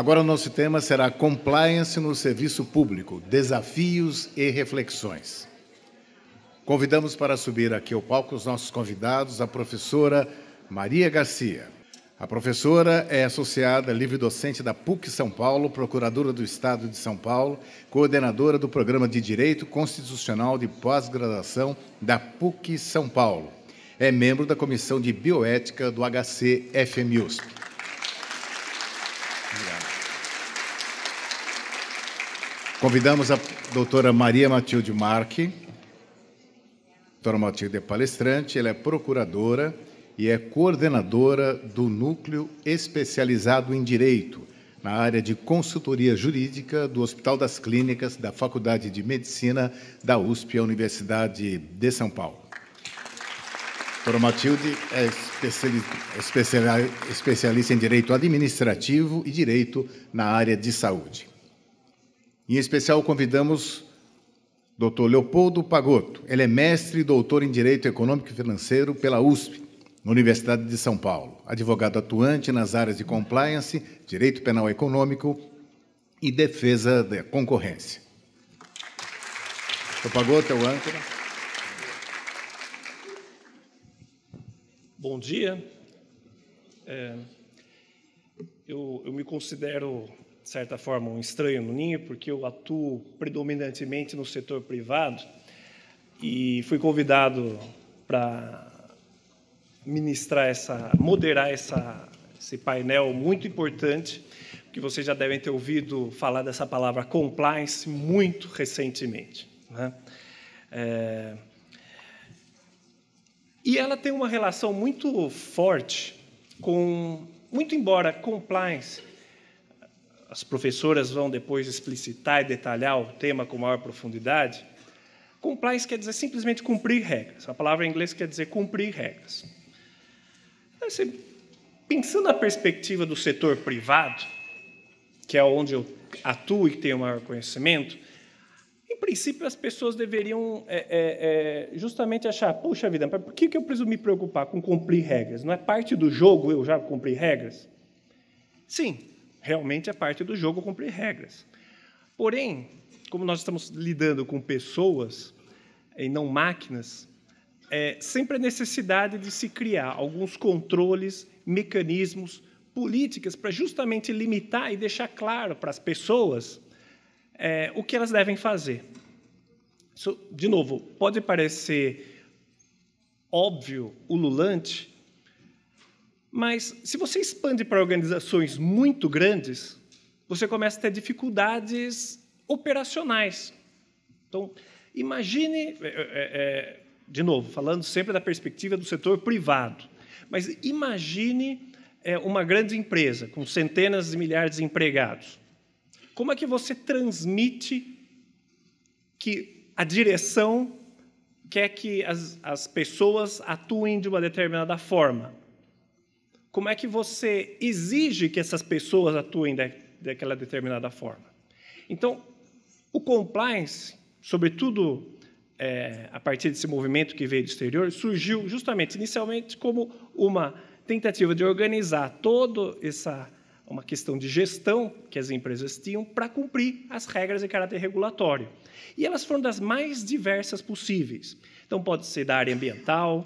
Agora o nosso tema será Compliance no Serviço Público: Desafios e Reflexões. Convidamos para subir aqui ao palco os nossos convidados, a professora Maria Garcia. A professora é associada livre-docente da PUC São Paulo, procuradora do Estado de São Paulo, coordenadora do Programa de Direito Constitucional de Pós-Graduação da PUC São Paulo. É membro da Comissão de Bioética do HC FMUSP. Obrigado. Convidamos a doutora Maria Matilde Marque. Doutora Matilde é palestrante, ela é procuradora e é coordenadora do Núcleo Especializado em Direito, na área de consultoria jurídica do Hospital das Clínicas da Faculdade de Medicina da USP, a Universidade de São Paulo. Doutora Matilde é especialista em direito administrativo e direito na área de saúde. Em especial, convidamos o Dr. Leopoldo Pagotto. Ele é mestre e doutor em Direito Econômico e Financeiro pela USP, Universidade de São Paulo. Advogado atuante nas áreas de compliance, direito penal econômico e defesa da concorrência. Dr. Pagotto é o âncora. Bom dia. É, eu, eu me considero de certa forma, um estranho no ninho, porque eu atuo predominantemente no setor privado e fui convidado para ministrar essa, moderar essa, esse painel muito importante, que vocês já devem ter ouvido falar dessa palavra compliance muito recentemente. Né? É... E ela tem uma relação muito forte com, muito embora compliance as professoras vão depois explicitar e detalhar o tema com maior profundidade. Compliance quer dizer simplesmente cumprir regras. A palavra em inglês quer dizer cumprir regras. Você, pensando na perspectiva do setor privado, que é onde eu atuo e tenho maior conhecimento, em princípio as pessoas deveriam é, é, é justamente achar: puxa vida, por que, que eu preciso me preocupar com cumprir regras? Não é parte do jogo eu já cumprir regras? Sim, realmente é parte do jogo cumprir regras. Porém, como nós estamos lidando com pessoas e não máquinas, é sempre a necessidade de se criar alguns controles, mecanismos, políticas para justamente limitar e deixar claro para as pessoas é, o que elas devem fazer. Isso, de novo, pode parecer óbvio, ululante, mas se você expande para organizações muito grandes, você começa a ter dificuldades operacionais. Então, imagine, é é, é, é, de novo, falando sempre da perspectiva do setor privado, mas imagine é, uma grande empresa com centenas de milhares de empregados. Como é que você transmite que a direção quer que as, as pessoas atuem de uma determinada forma? como é que você exige que essas pessoas atuem de, daquela determinada forma. Então, o compliance, sobretudo é, a partir desse movimento que veio do exterior, surgiu justamente, inicialmente, como uma tentativa de organizar toda essa uma questão de gestão que as empresas tinham para cumprir as regras de caráter regulatório. E elas foram das mais diversas possíveis. Então, pode ser da área ambiental,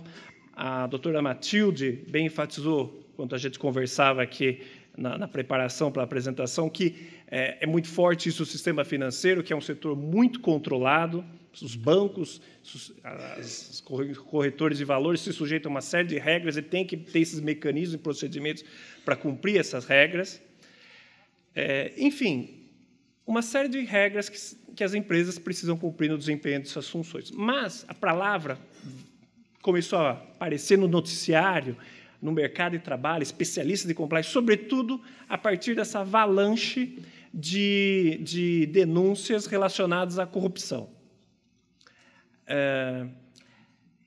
a doutora Matilde bem enfatizou quando a gente conversava aqui na, na preparação para a apresentação, que é, é, muito forte isso o sistema financeiro, que é um setor muito controlado. Os bancos, os corretores de valores se sujeitam a uma série de regras e tem que ter esses mecanismos e procedimentos para cumprir essas regras. É, enfim, uma série de regras que, que as empresas precisam cumprir no desempenho dessas funções. Mas a palavra começou a aparecer no noticiário no mercado de trabalho, especialistas de compliance, sobretudo a partir dessa avalanche de, de denúncias relacionadas à corrupção. É,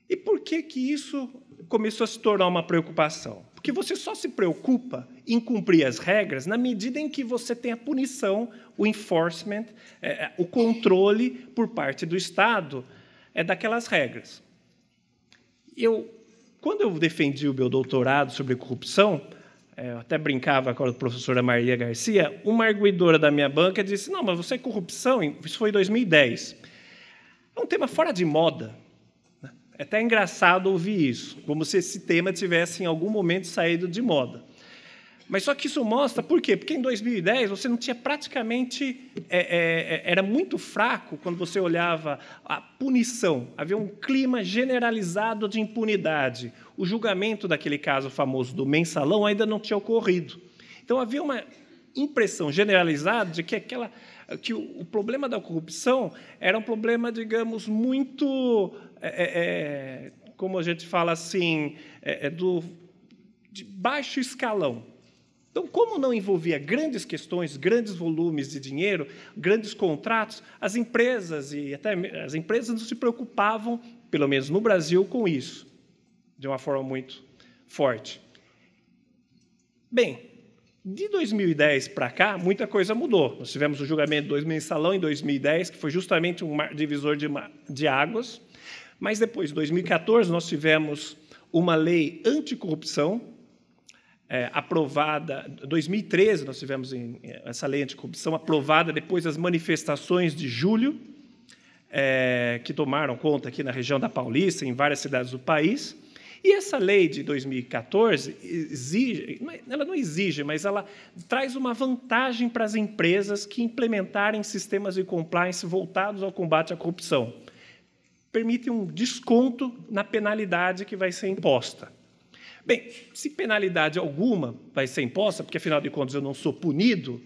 e por que, que isso começou a se tornar uma preocupação? Porque você só se preocupa em cumprir as regras na medida em que você tem a punição, o enforcement, é, é o controle por parte do Estado é daquelas regras. Eu quando eu defendi o meu doutorado sobre corrupção, é, eu até brincava com a professora Maria Garcia, uma arguidora da minha banca disse: Não, mas você é corrupção, isso foi em 2010. É um tema fora de moda. Né? É até engraçado ouvir isso, como se esse tema tivesse em algum momento saído de moda. Mas só que isso mostra por quê? Porque em 2010 você não tinha praticamente. É, é, é, era muito fraco quando você olhava a punição. Havia um clima generalizado de impunidade. O julgamento daquele caso famoso do mensalão ainda não tinha ocorrido. Então havia uma impressão generalizada de que aquela que o, problema da corrupção era um problema, digamos, muito. É, é, é como a gente fala assim, do de baixo escalão. Então, como não envolvia grandes questões, grandes volumes de dinheiro, grandes contratos, as empresas e até as empresas não se preocupavam, pelo menos no Brasil, com isso, de uma forma muito forte. Bem, de 2010 para cá, muita coisa mudou. Nós tivemos o julgamento do mensalão em 2010, que foi justamente um divisor de, de águas. Mas depois, em 2014, nós tivemos uma lei anticorrupção, é, aprovada, 2013 nós tivemos em, essa lei anticorrupção aprovada depois das manifestações de julho, é, que tomaram conta aqui na região da Paulista, em várias cidades do país. E essa lei de 2014 exige, ela não exige, mas ela traz uma vantagem para as empresas que implementarem sistemas de compliance voltados ao combate à corrupção. Permite um desconto na penalidade que vai ser imposta. Bem, se penalidade alguma vai ser imposta, porque afinal de contas eu não sou punido,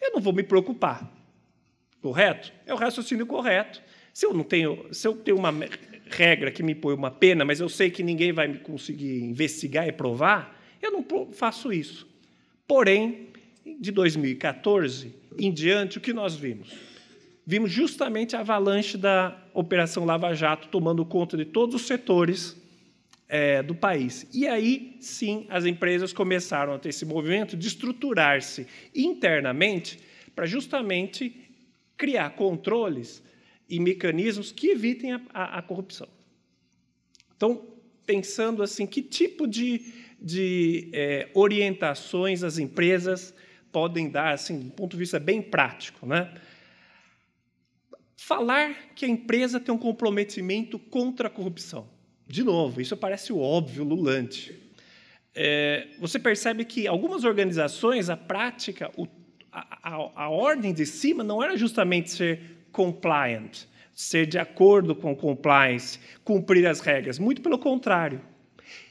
eu não vou me preocupar. Correto? É o raciocínio correto. Se eu não tenho, se eu tenho uma regra que me impõe uma pena, mas eu sei que ninguém vai me conseguir investigar e provar, eu não faço isso. Porém, de 2014 em diante, o que nós vimos? Vimos justamente a avalanche da Operação Lava Jato tomando conta de todos os setores é, do país. E aí, sim, as empresas começaram a ter esse movimento de estruturar-se internamente para justamente criar controles e mecanismos que evitem a, a, a, corrupção. Então, pensando assim, que tipo de, de é, orientações as empresas podem dar, assim, do ponto de vista bem prático, né? Falar que a empresa tem um comprometimento contra a corrupção. De novo, isso parece o óbvio, lulante. É, você percebe que algumas organizações, a prática, o, a, a, a, ordem de cima não era justamente ser compliant, ser de acordo com compliance, cumprir as regras. Muito pelo contrário.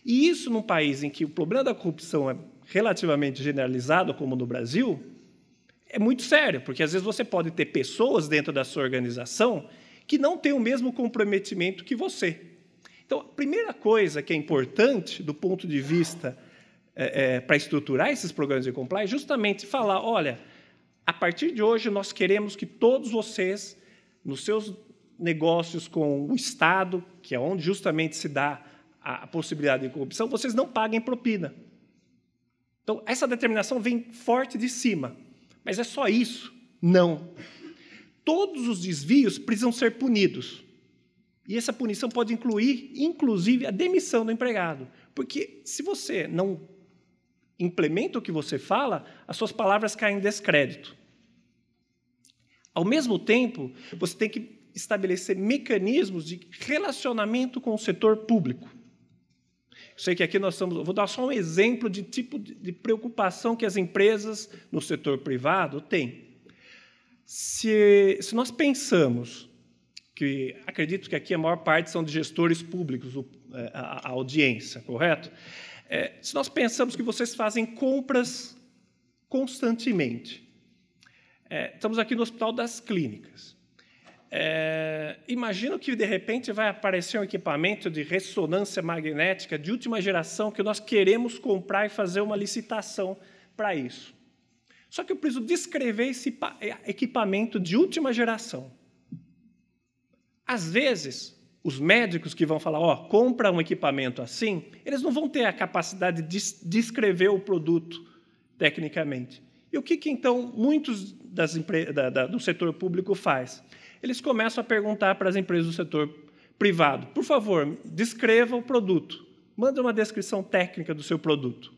E isso num país em que o problema da corrupção é relativamente generalizado, como no Brasil, é muito sério, porque às vezes você pode ter pessoas dentro da sua organização que não têm o mesmo comprometimento que você. Então, a primeira coisa que é importante do ponto de vista é, é, para estruturar esses programas de compliance é justamente falar: olha, a partir de hoje nós queremos que todos vocês, nos seus negócios com o Estado, que é onde justamente se dá a, a possibilidade de corrupção, vocês não paguem propina. Então, essa determinação vem forte de cima. Mas é só isso? Não. Todos os desvios precisam ser punidos. E essa punição pode incluir, inclusive, a demissão do empregado. Porque se você não implementa o que você fala, as suas palavras caem em descrédito. Ao mesmo tempo, você tem que estabelecer mecanismos de relacionamento com o setor público. Eu sei que aqui nós estamos. Vou dar só um exemplo de tipo de preocupação que as empresas no setor privado têm. Se, se nós pensamos que acredito que aqui a maior parte são de gestores públicos, é, a, a, audiência, correto? É, se nós pensamos que vocês fazem compras constantemente, é, estamos aqui no Hospital das Clínicas. É, imagino que de repente vai aparecer um equipamento de ressonância magnética de última geração que nós queremos comprar e fazer uma licitação para isso. Só que eu preciso descrever esse é, equipamento de última geração. Às vezes, os médicos que vão falar, ó, oh, compra um equipamento assim, eles não vão ter a capacidade de descrever o produto tecnicamente. E o que, que então muitos das da, da, do setor público faz? Eles começam a perguntar para as empresas do setor privado, por favor, descreva o produto, manda uma descrição técnica do seu produto.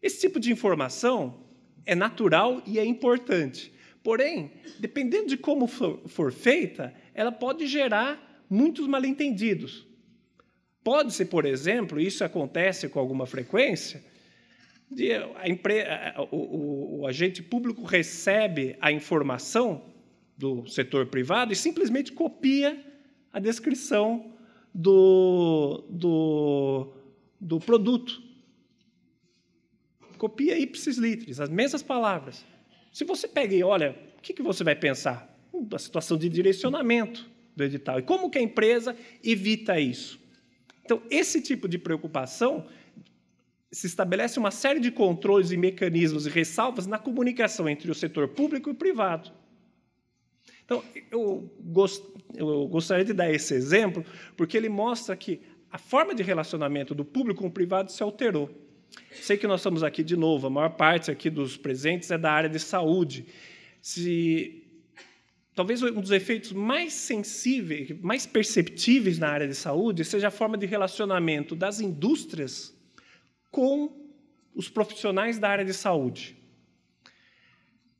Esse tipo de informação é natural e é importante. Porém, dependendo de como for, for feita, ela pode gerar muitos malentendidos. Pode-se, por exemplo, isso acontece com alguma frequência, empre... o, o, o agente público recebe a informação do setor privado e simplesmente copia a descrição do, do, do produto. Copia ipsis litteris, as mesmas palavras. Se você pega e olha, o que, que você vai pensar? a situação de direcionamento do edital. E como que a empresa evita isso? Então, esse tipo de preocupação se estabelece uma série de controles e mecanismos e ressalvas na comunicação entre o setor público e privado. Então, eu, gost, eu gostaria de dar esse exemplo, porque ele mostra que a forma de relacionamento do público com o privado se alterou. Sei que nós estamos aqui de novo, a maior parte aqui dos presentes é da área de saúde. Se Talvez um dos efeitos mais sensíveis, mais perceptíveis na área de saúde seja a forma de relacionamento das indústrias com os profissionais da área de saúde.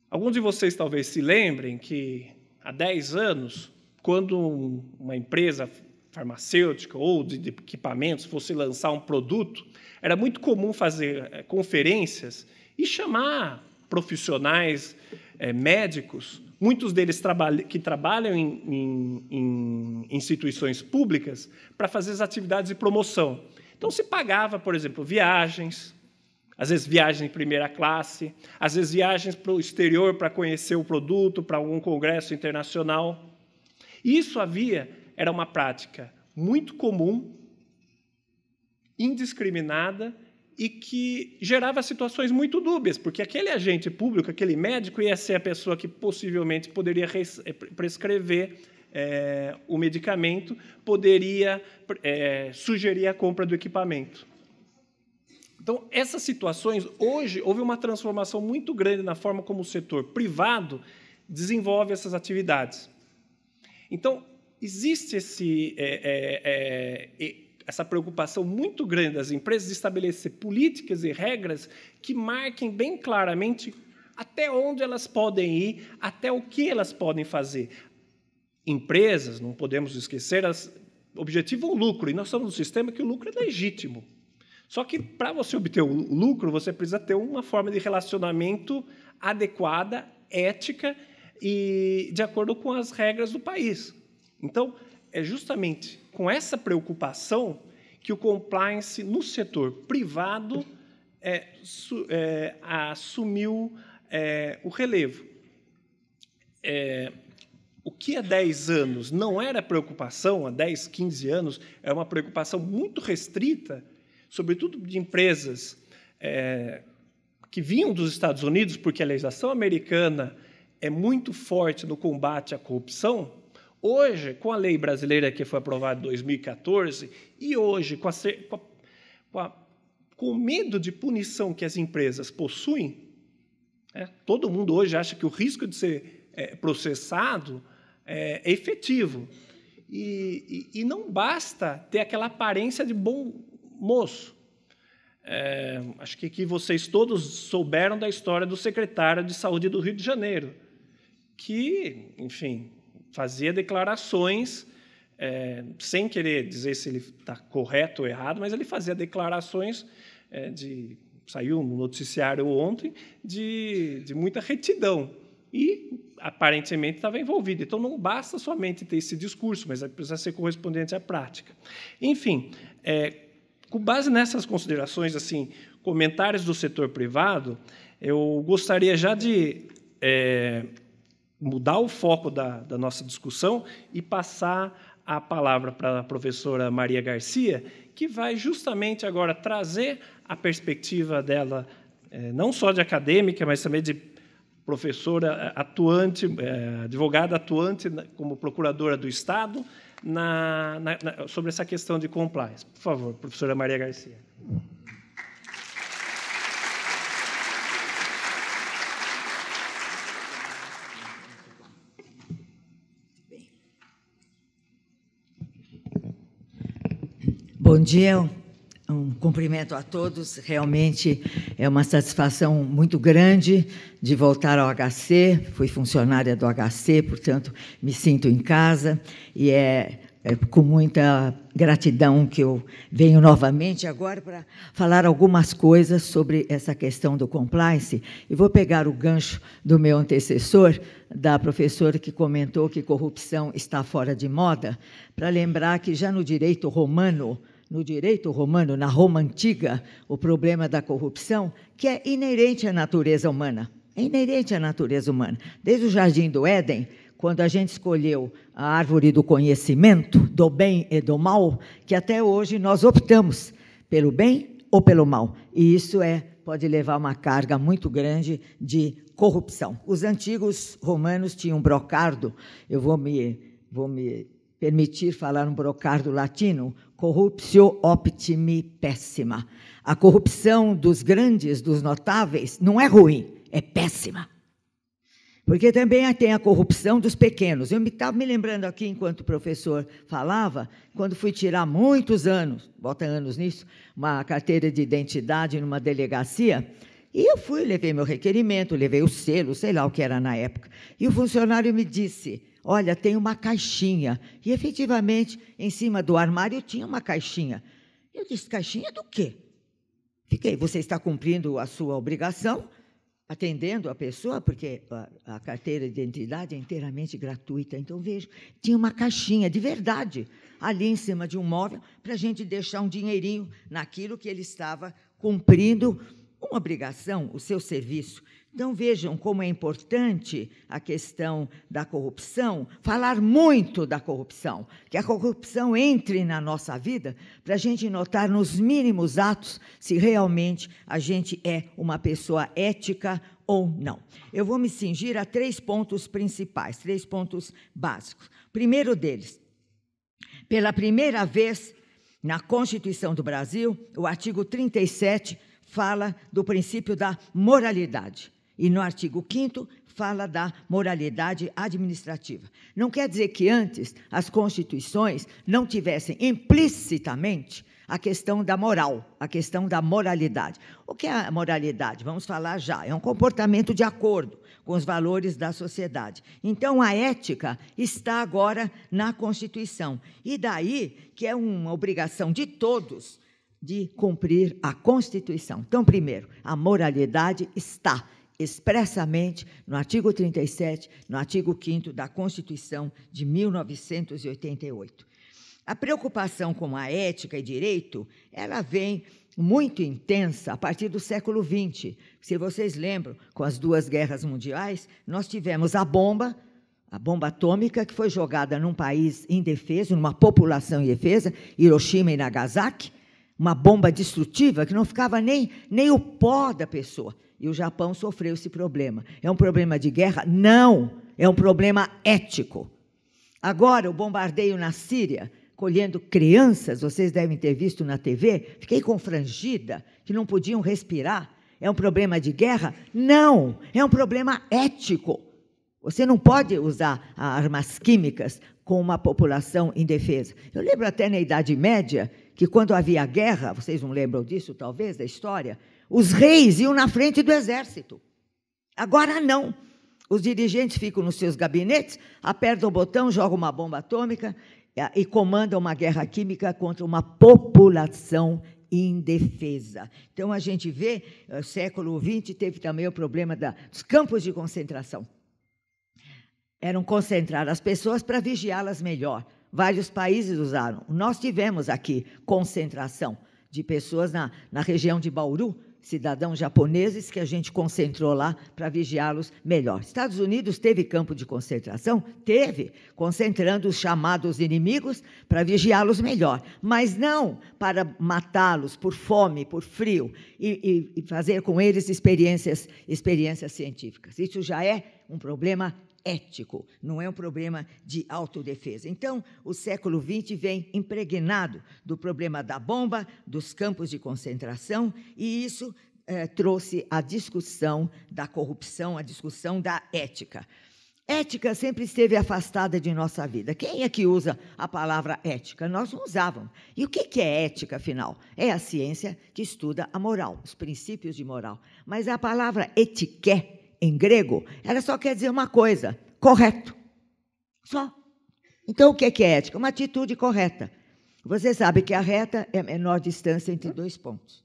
Alguns de vocês talvez se lembrem que há 10 anos, quando uma empresa farmacêutica ou de equipamentos fosse lançar um produto, era muito comum fazer eh, conferências e chamar profissionais é, médicos muitos deles que trabalham em, em, em instituições públicas, para fazer as atividades de promoção. Então, se pagava, por exemplo, viagens, às vezes viagens em primeira classe, às vezes viagens para o exterior para conhecer o produto, para algum congresso internacional. Isso havia, era uma prática muito comum, indiscriminada e que gerava situações muito dúbias, porque aquele agente público, aquele médico, ia ser a pessoa que possivelmente poderia eh, prescrever é, o medicamento, poderia é, sugerir a compra do equipamento. Então, essas situações, hoje, houve uma transformação muito grande na forma como o setor privado desenvolve essas atividades. Então, existe esse, é, essa preocupação muito grande das empresas de estabelecer políticas e regras que marquem bem claramente até onde elas podem ir, até o que elas podem fazer. Empresas, não podemos esquecer, elas objetivam o lucro, e nós estamos num sistema que o lucro é legítimo. Só que para você obter o lucro, você precisa ter uma forma de relacionamento adequada, ética e de acordo com as regras do país. Então, é justamente com essa preocupação que o compliance no setor privado é, su, é, assumiu é, o relevo. É, o que há 10 anos não era preocupação, há 10, 15 anos, é uma preocupação muito restrita, sobretudo de empresas é, que vinham dos Estados Unidos, porque a legislação americana é muito forte no combate à corrupção, Hoje, com a lei brasileira que foi aprovada em 2014, e hoje, com, a, com, a, com o medo de punição que as empresas possuem, né, todo mundo hoje acha que o risco de ser é, processado é, é efetivo. E, e, e, não basta ter aquela aparência de bom moço. É, acho que vocês todos souberam da história do secretário de Saúde do Rio de Janeiro, que, enfim, fazia declarações, é, sem querer dizer se ele está correto ou errado, mas ele fazia declarações é, de. Saiu no noticiário ontem de, de muita retidão. E aparentemente estava envolvido. Então não basta somente ter esse discurso, mas é, precisa ser correspondente à prática. Enfim, é, com base nessas considerações, assim, comentários do setor privado, eu gostaria já de é, mudar o foco da, da nossa discussão e passar a palavra para a professora Maria Garcia, que vai justamente agora trazer a perspectiva dela, eh, não só de acadêmica, mas também de professora eh, atuante, eh, advogada atuante como procuradora do Estado, na, na, sobre essa questão de compliance. Por favor, professora Maria Garcia. Bom dia, um cumprimento a todos. Realmente é uma satisfação muito grande de voltar ao HC. Fui funcionária do HC, portanto, me sinto em casa e é, é com muita gratidão que eu venho novamente agora para falar algumas coisas sobre essa questão do compliance. E vou pegar o gancho do meu antecessor, da professora que comentou que corrupção está fora de moda, para lembrar que já no direito romano, no direito romano, na Roma antiga, o problema da corrupção, que é inerente à natureza humana. É inerente à natureza humana. Desde o Jardim do Éden, quando a gente escolheu a árvore do conhecimento, do bem e do mal, que até hoje nós optamos pelo bem ou pelo mal. E isso é pode levar uma carga muito grande de corrupção. Os antigos romanos tinham brocardo, eu vou me vou me permitir falar um brocardo latino, corruptio optimi péssima. A corrupção dos grandes, dos notáveis, não é ruim, é péssima. Porque também tem a corrupção dos pequenos. Eu estava me, me lembrando aqui, enquanto o professor falava, quando fui tirar muitos anos, bota anos nisso, uma carteira de identidade numa delegacia, e eu fui, levei meu requerimento, levei o selo, sei lá o que era na época. E o funcionário me disse: olha, tem uma caixinha. E efetivamente, em cima do armário tinha uma caixinha. Eu disse, caixinha do quê? Fiquei, você está cumprindo a sua obrigação, atendendo a pessoa, porque a, a carteira de identidade é inteiramente gratuita. Então, vejo, tinha uma caixinha de verdade ali em cima de um móvel para a gente deixar um dinheirinho naquilo que ele estava cumprindo uma obrigação, o seu serviço. Então vejam como é importante a questão da corrupção, falar muito da corrupção, que a corrupção entre na nossa vida para a gente notar nos mínimos atos se realmente a gente é uma pessoa ética ou não. Eu vou me cingir a três pontos principais, três pontos básicos. Primeiro deles, pela primeira vez na Constituição do Brasil, o artigo 37 fala do princípio da moralidade. E no artigo 5 fala da moralidade administrativa. Não quer dizer que antes as constituições não tivessem implicitamente a questão da moral, a questão da moralidade. O que é a moralidade? Vamos falar já. É um comportamento de acordo com os valores da sociedade. Então, a ética está agora na Constituição. E daí que é uma obrigação de todos de cumprir a Constituição. Então, primeiro, a moralidade está expressamente no artigo 37, no artigo 5 da Constituição de 1988. A preocupação com a ética e direito, ela vem muito intensa a partir do século XX. Se vocês lembram, com as duas guerras mundiais, nós tivemos a bomba, a bomba atômica que foi jogada num país indefeso, numa população indefesa, Hiroshima e Nagasaki, uma bomba destrutiva que não ficava nem, nem o pó da pessoa. E o Japão sofreu esse problema. É um problema de guerra? Não, é um problema ético. Agora, o bombardeio na Síria, colhendo crianças, vocês devem ter visto na TV, fiquei confrangida, que não podiam respirar. É um problema de guerra? Não, é um problema ético. Você não pode usar armas químicas com uma população indefesa. Eu lembro até na Idade Média que quando havia guerra, vocês não lembram disso talvez, da história, os reis iam na frente do exército. Agora não. Os dirigentes ficam nos seus gabinetes, apertam o botão, jogam uma bomba atômica e comandam uma guerra química contra uma população indefesa. Então a gente vê, eh, século XX teve também o problema da, dos campos de concentração. Eram concentrar as pessoas para vigiá-las melhor vários países usaram. Nós tivemos aqui concentração de pessoas na, na região de Bauru, cidadãos japoneses que a gente concentrou lá para vigiá-los melhor. Estados Unidos teve campo de concentração? Teve, concentrando os chamados inimigos para vigiá-los melhor, mas não para matá-los por fome, por frio e, e, e fazer com eles experiências, experiências científicas. Isso já é um problema ético, não é um problema de autodefesa. Então, o século XX vem impregnado do problema da bomba, dos campos de concentração, e isso eh, trouxe a discussão da corrupção, a discussão da ética. Ética sempre esteve afastada de nossa vida. Quem é que usa a palavra ética? Nós não usávamos. E o que é ética, afinal? É a ciência que estuda a moral, os princípios de moral. Mas a palavra etiquette em grego, ela só quer dizer uma coisa: correto. Só. Então, o que é ética? Uma atitude correta. Você sabe que a reta é a menor distância entre dois pontos.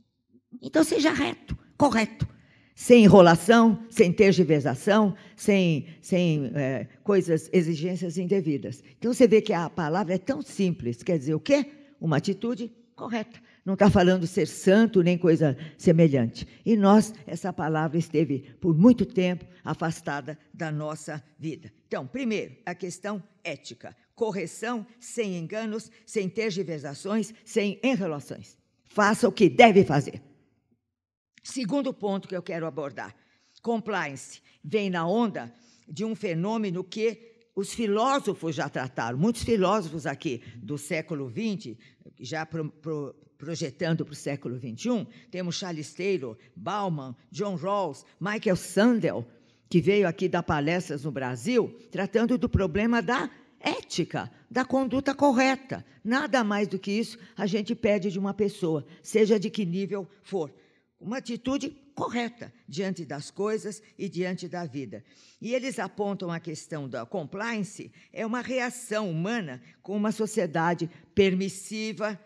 Então, seja reto, correto. Sem enrolação, sem tergiversação, sem, sem é, coisas, exigências indevidas. Então, você vê que a palavra é tão simples. Quer dizer o quê? Uma atitude correta. Não está falando ser santo nem coisa semelhante. E nós, essa palavra esteve por muito tempo afastada da nossa vida. Então, primeiro, a questão ética. Correção sem enganos, sem tergiversações, sem enrolações. Faça o que deve fazer. Segundo ponto que eu quero abordar: compliance. Vem na onda de um fenômeno que os filósofos já trataram, muitos filósofos aqui do século XX já pro, pro, projetando para o século XXI, temos Charles Taylor, Bauman, John Rawls, Michael Sandel, que veio aqui dar palestras no Brasil, tratando do problema da ética, da conduta correta. Nada mais do que isso a gente pede de uma pessoa, seja de que nível for. Uma atitude correta diante das coisas e diante da vida. E eles apontam a questão da compliance é uma reação humana com uma sociedade permissiva,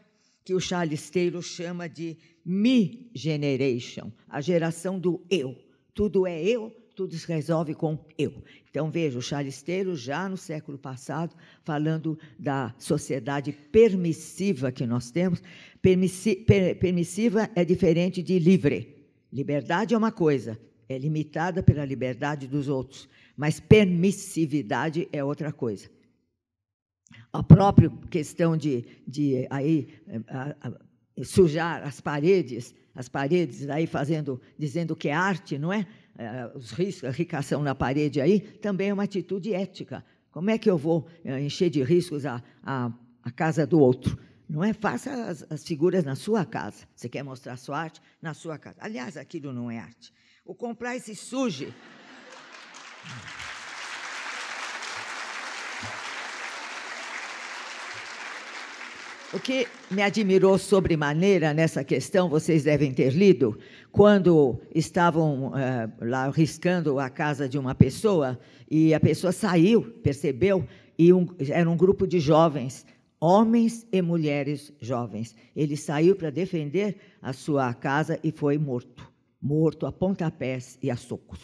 que o Charles Taylor chama de me generation, a geração do eu. Tudo é eu, tudo se resolve com eu. Então veja, o Charles Taylor já no século passado falando da sociedade permissiva que nós temos. Permissi per permissiva é diferente de livre. Liberdade é uma coisa, é limitada pela liberdade dos outros, mas permissividade é outra coisa a própria questão de, de aí, eh, a, a, sujar as paredes, as paredes aí fazendo, dizendo que é arte, não é? Eh, os riscos, a ricação na parede aí, também é uma atitude ética. Como é que eu vou eh, encher de riscos a, a, a casa do outro? Não é? Faça as, as figuras na sua casa. Você quer mostrar sua arte? Na sua casa. Aliás, aquilo não é arte. O comprar se suje. O que me admirou sobremaneira nessa questão, vocês devem ter lido, quando estavam é, lá riscando a casa de uma pessoa e a pessoa saiu, percebeu, e um, era um grupo de jovens, homens e mulheres jovens. Ele saiu para defender a sua casa e foi morto. Morto a pontapés e a socos.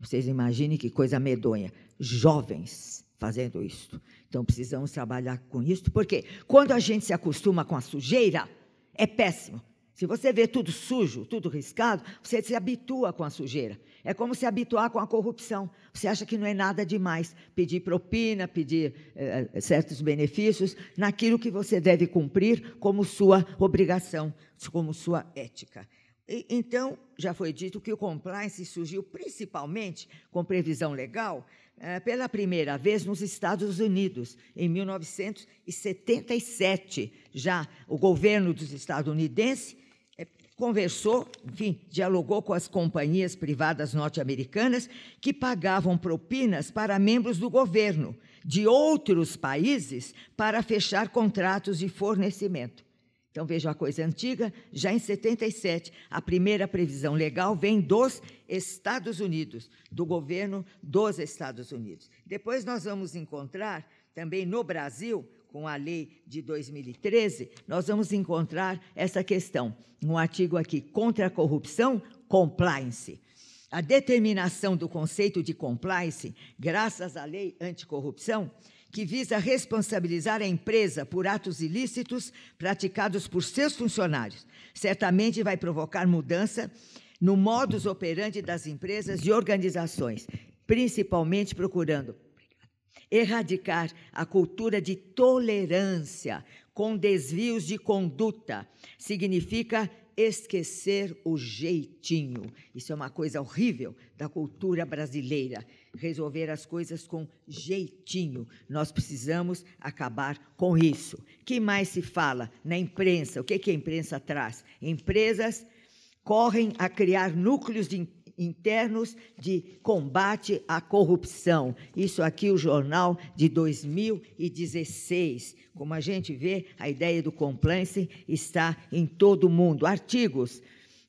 Vocês imaginem que coisa medonha. Jovens fazendo isto. Então precisamos trabalhar com isto, porque quando a gente se acostuma com a sujeira, é péssimo. Se você vê tudo sujo, tudo riscado, você se habitua com a sujeira. É como se habituar com a corrupção. Você acha que não é nada demais pedir propina, pedir eh, eh certos benefícios naquilo que você deve cumprir como sua obrigação, como sua ética. E, então, já foi dito que o compliance surgiu principalmente com previsão legal, é, pela primeira vez nos Estados Unidos, em 1977. Já o governo dos estadunidense é, conversou, enfim, dialogou com as companhias privadas norte-americanas que pagavam propinas para membros do governo de outros países para fechar contratos de fornecimento. Então veja a coisa antiga, já em 77, a primeira previsão legal vem dos Estados Unidos, do governo dos Estados Unidos. Depois nós vamos encontrar também no Brasil, com a lei de 2013, nós vamos encontrar essa questão, um artigo aqui contra a corrupção, compliance. A determinação do conceito de compliance, graças à lei anticorrupção, que visa responsabilizar a empresa por atos ilícitos praticados por seus funcionários. Certamente vai provocar mudança no modus operandi das empresas e organizações, principalmente procurando erradicar a cultura de tolerância com desvios de conduta. Significa esquecer o jeitinho. Isso é uma coisa horrível da cultura brasileira. Resolver as coisas com jeitinho. Nós precisamos acabar com isso. Que mais se fala na imprensa? O que, que a imprensa traz? Empresas correm a criar núcleos de internos de combate à corrupção. Isso aqui o jornal de 2016. Como a gente vê, a ideia do compliance está em todo o mundo. Artigos.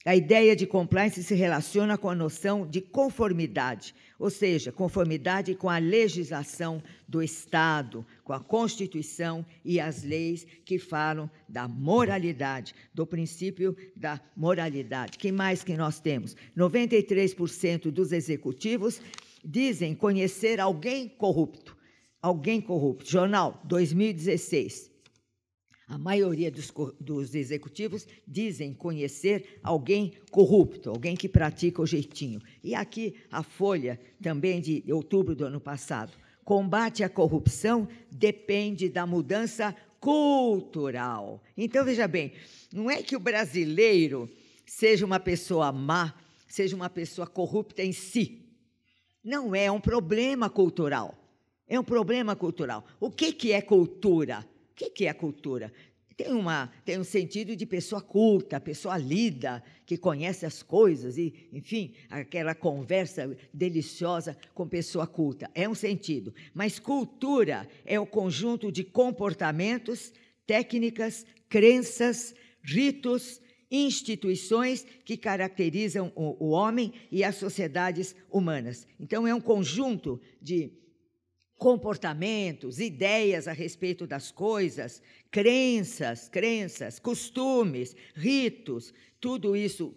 A ideia de compliance se relaciona com a noção de conformidade, ou seja, conformidade com a legislação do Estado, com a Constituição e as leis que falam da moralidade, do princípio da moralidade. Que mais que nós temos? 93% dos executivos dizem conhecer alguém corrupto. Alguém corrupto. Jornal 2016. A maioria dos, dos, executivos dizem conhecer alguém corrupto, alguém que pratica o jeitinho. E aqui a Folha, também de outubro do ano passado combate à corrupção depende da mudança cultural. Então, veja bem, não é que o brasileiro seja uma pessoa má, seja uma pessoa corrupta em si. Não é, é um problema cultural. É um problema cultural. O que, que é cultura? O que, que é cultura? tem, uma, tem um sentido de pessoa culta, pessoa lida, que conhece as coisas, e, enfim, aquela conversa deliciosa com pessoa culta. É um sentido. Mas cultura é o conjunto de comportamentos, técnicas, crenças, ritos, instituições que caracterizam o, o homem e as sociedades humanas. Então, é um conjunto de comportamentos, ideias a respeito das coisas, crenças, crenças, costumes, ritos, tudo isso,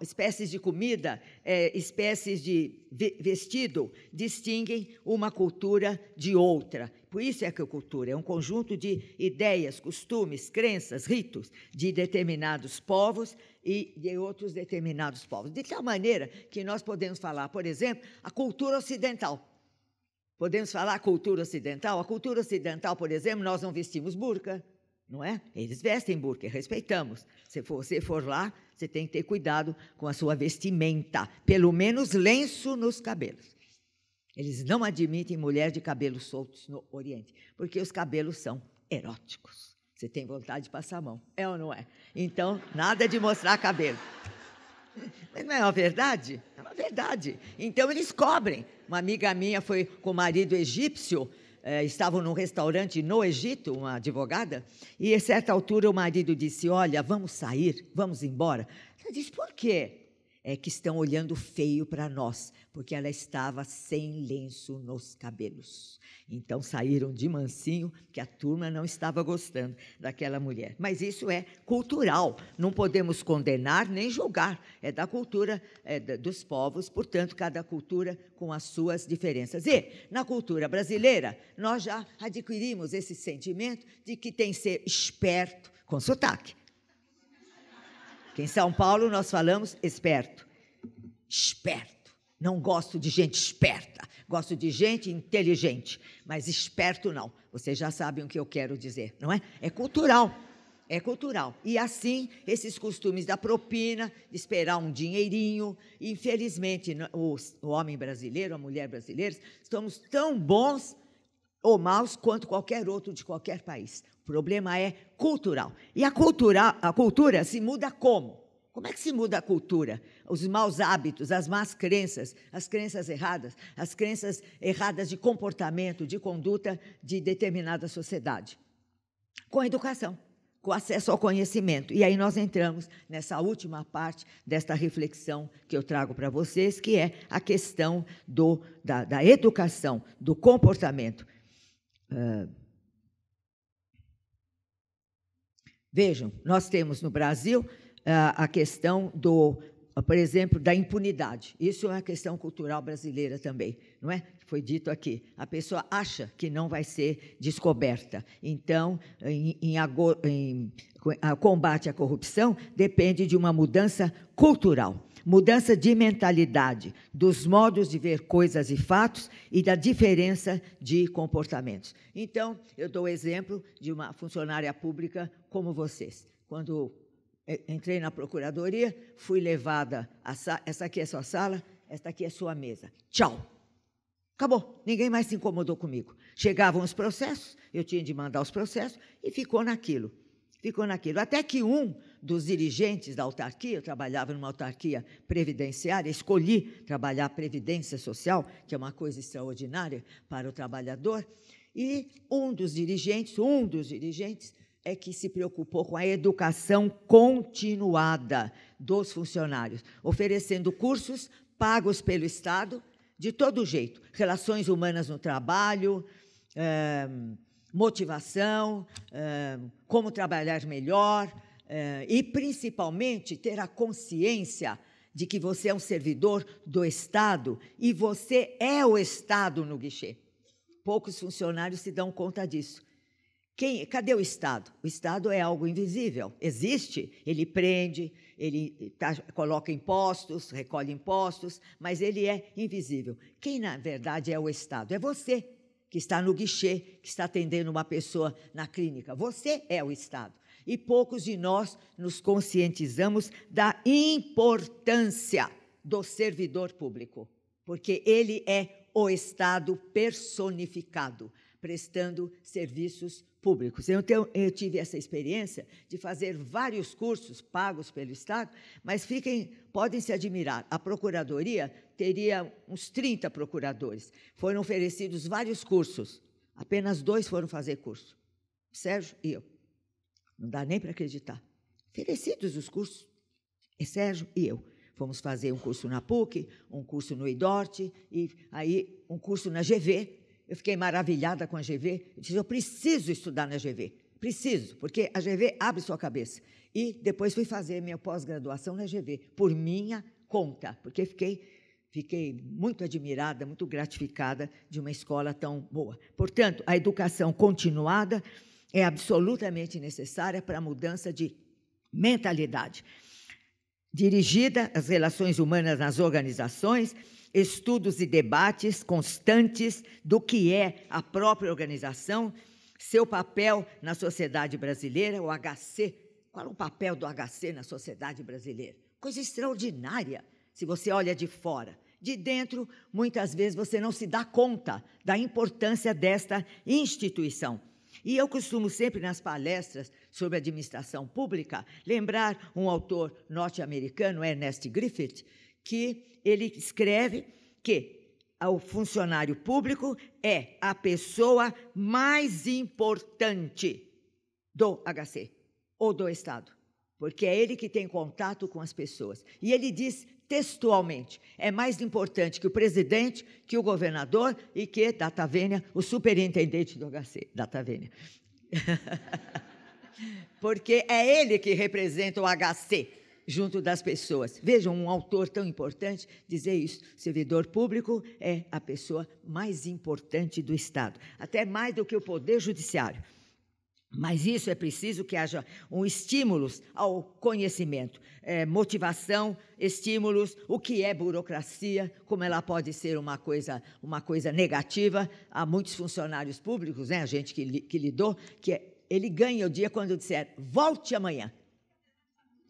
espécies de comida, é, espécies de vestido, distinguem uma cultura de outra. Por isso é que a cultura é um conjunto de ideias, costumes, crenças, ritos de determinados povos e de outros determinados povos. De tal maneira que nós podemos falar, por exemplo, a cultura ocidental Podemos falar cultura ocidental? A cultura ocidental, por exemplo, nós não vestimos burca, não é? Eles vestem burca, respeitamos. Se você for lá, você tem que ter cuidado com a sua vestimenta, pelo menos lenço nos cabelos. Eles não admitem mulher de cabelos soltos no Oriente, porque os cabelos são eróticos. Você tem vontade de passar a mão, é ou não é? Então, nada de mostrar cabelo mas Não é uma verdade? É uma verdade. Então eles cobrem. Uma amiga minha foi com o marido egípcio, eh, estavam num restaurante no Egito, uma advogada, e a certa altura o marido disse: Olha, vamos sair, vamos embora. Ela disse: Por quê? é, que estão olhando feio para nós, porque ela estava sem lenço nos cabelos. Então saíram de mansinho, que a turma não estava gostando daquela mulher. Mas isso é cultural, não podemos condenar nem julgar, é da cultura é, dos povos, portanto, cada cultura com as suas diferenças. E, na cultura brasileira, nós já adquirimos esse sentimento de que tem que ser esperto com sotaque que em São Paulo nós falamos esperto. Esperto. Não gosto de gente esperta. Gosto de gente inteligente. Mas esperto não. Vocês já sabem o que eu quero dizer, não é? É cultural. É cultural. E assim, esses costumes da propina, de esperar um dinheirinho. Infelizmente, o, homem brasileiro, a mulher brasileira, estamos tão bons ou maus quanto qualquer outro de qualquer país. O problema é cultural. E a cultura, a cultura se muda como? Como é que se muda a cultura? Os maus hábitos, as más crenças, as crenças erradas, as crenças erradas de comportamento, de conduta de determinada sociedade. Com a educação, com acesso ao conhecimento. E aí nós entramos nessa última parte desta reflexão que eu trago para vocês, que é a questão do, da, da educação, do comportamento. Ah, vejam, nós temos no Brasil ah, a questão do, por exemplo, da impunidade. Isso é uma questão cultural brasileira também, não é? Foi dito aqui. A pessoa acha que não vai ser descoberta. Então, em, em, em ah, combate à corrupção depende de uma mudança cultural mudança de mentalidade, dos modos de ver coisas e fatos e da diferença de comportamentos. Então, eu dou exemplo de uma funcionária pública como vocês. Quando entrei na procuradoria, fui levada a essa aqui é sua sala, esta aqui é sua mesa. Tchau. Acabou. Ninguém mais se incomodou comigo. Chegavam os processos, eu tinha de mandar os processos e ficou naquilo. Ficou naquilo. Até que um dos dirigentes da autarquia, eu trabalhava numa autarquia previdenciária, escolhi trabalhar a previdência social, que é uma coisa extraordinária para o trabalhador, e um dos dirigentes, um dos dirigentes é que se preocupou com a educação continuada dos funcionários, oferecendo cursos pagos pelo Estado de todo jeito, relações humanas no trabalho, eh, motivação, eh, como trabalhar melhor, é, e principalmente ter a consciência de que você é um servidor do Estado e você é o Estado no guichê. Poucos funcionários se dão conta disso. Quem, cadê o Estado? O Estado é algo invisível. Existe, ele prende, ele tá, coloca impostos, recolhe impostos, mas ele é invisível. Quem, na verdade, é o Estado? É você que está no guichê, que está atendendo uma pessoa na clínica. Você é o Estado e poucos de nós nos conscientizamos da importância do servidor público, porque ele é o Estado personificado, prestando serviços públicos. Eu, tenho, eu tive essa experiência de fazer vários cursos pagos pelo Estado, mas fiquem, podem se admirar, a Procuradoria teria uns 30 procuradores. Foram oferecidos vários cursos, apenas dois foram fazer curso, Sérgio e eu. Não dá nem para acreditar. Oferecidos os cursos. é Sérgio e eu fomos fazer um curso na PUC, um curso no IDORT e aí um curso na GV. Eu fiquei maravilhada com a GV. Eu disse, eu preciso estudar na GV. Preciso, porque a GV abre sua cabeça. E depois fui fazer minha pós-graduação na GV, por minha conta, porque fiquei, fiquei muito admirada, muito gratificada de uma escola tão boa. Portanto, a educação continuada é absolutamente necessária para a mudança de mentalidade. Dirigida às relações humanas nas organizações, estudos e debates constantes do que é a própria organização, seu papel na sociedade brasileira, o HC. Qual é o papel do HC na sociedade brasileira? Coisa extraordinária, se você olha de fora. De dentro, muitas vezes você não se dá conta da importância desta instituição. E eu costumo sempre nas palestras sobre administração pública lembrar um autor norte-americano, Ernest Griffith, que ele escreve que o funcionário público é a pessoa mais importante do HC ou do Estado, porque é ele que tem contato com as pessoas. E ele diz textualmente. É mais importante que o presidente, que o governador e que, data vênia, o superintendente do HC, data vênia. Porque é ele que representa o HC junto das pessoas. Vejam, um autor tão importante dizer isso: servidor público é a pessoa mais importante do Estado, até mais do que o poder judiciário. Mas isso é preciso que haja um estímulos ao conhecimento, é, motivação, estímulos, o que é burocracia, como ela pode ser uma coisa, uma coisa negativa. Há muitos funcionários públicos, né, a gente que, que lidou, que é, ele ganha o dia quando disser volte amanhã.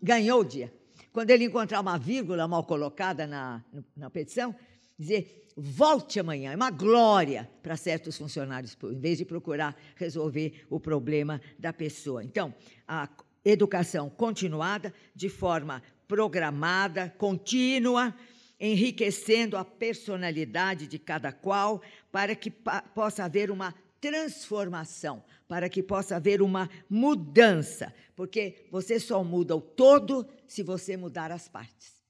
Ganhou o dia. Quando ele encontrar uma vírgula mal colocada na, na petição, dizer volte amanhã. É uma glória para certos funcionários, em vez de procurar resolver o problema da pessoa. Então, a educação continuada, de forma programada, contínua, enriquecendo a personalidade de cada qual, para que possa haver uma transformação, para que possa haver uma mudança, porque você só muda o todo se você mudar as partes.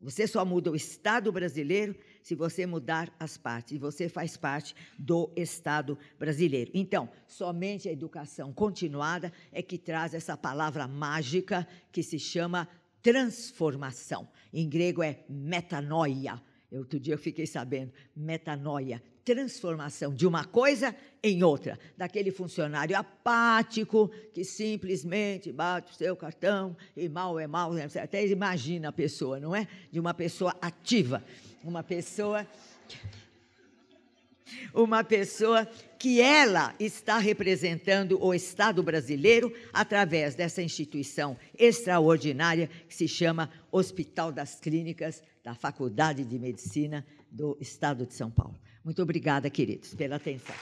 Você só muda o Estado brasileiro se você mudar as partes. E você faz parte do Estado brasileiro. Então, somente a educação continuada é que traz essa palavra mágica que se chama transformação. Em grego é metanoia. Outro dia eu fiquei sabendo, metanoia, transformação de uma coisa em outra, daquele funcionário apático que simplesmente bate o seu cartão e mal é mal, né? até imagina a pessoa, não é? De uma pessoa ativa uma pessoa uma pessoa que ela está representando o Estado brasileiro através dessa instituição extraordinária que se chama Hospital das Clínicas da Faculdade de Medicina do Estado de São Paulo. Muito obrigada, queridos, pela atenção.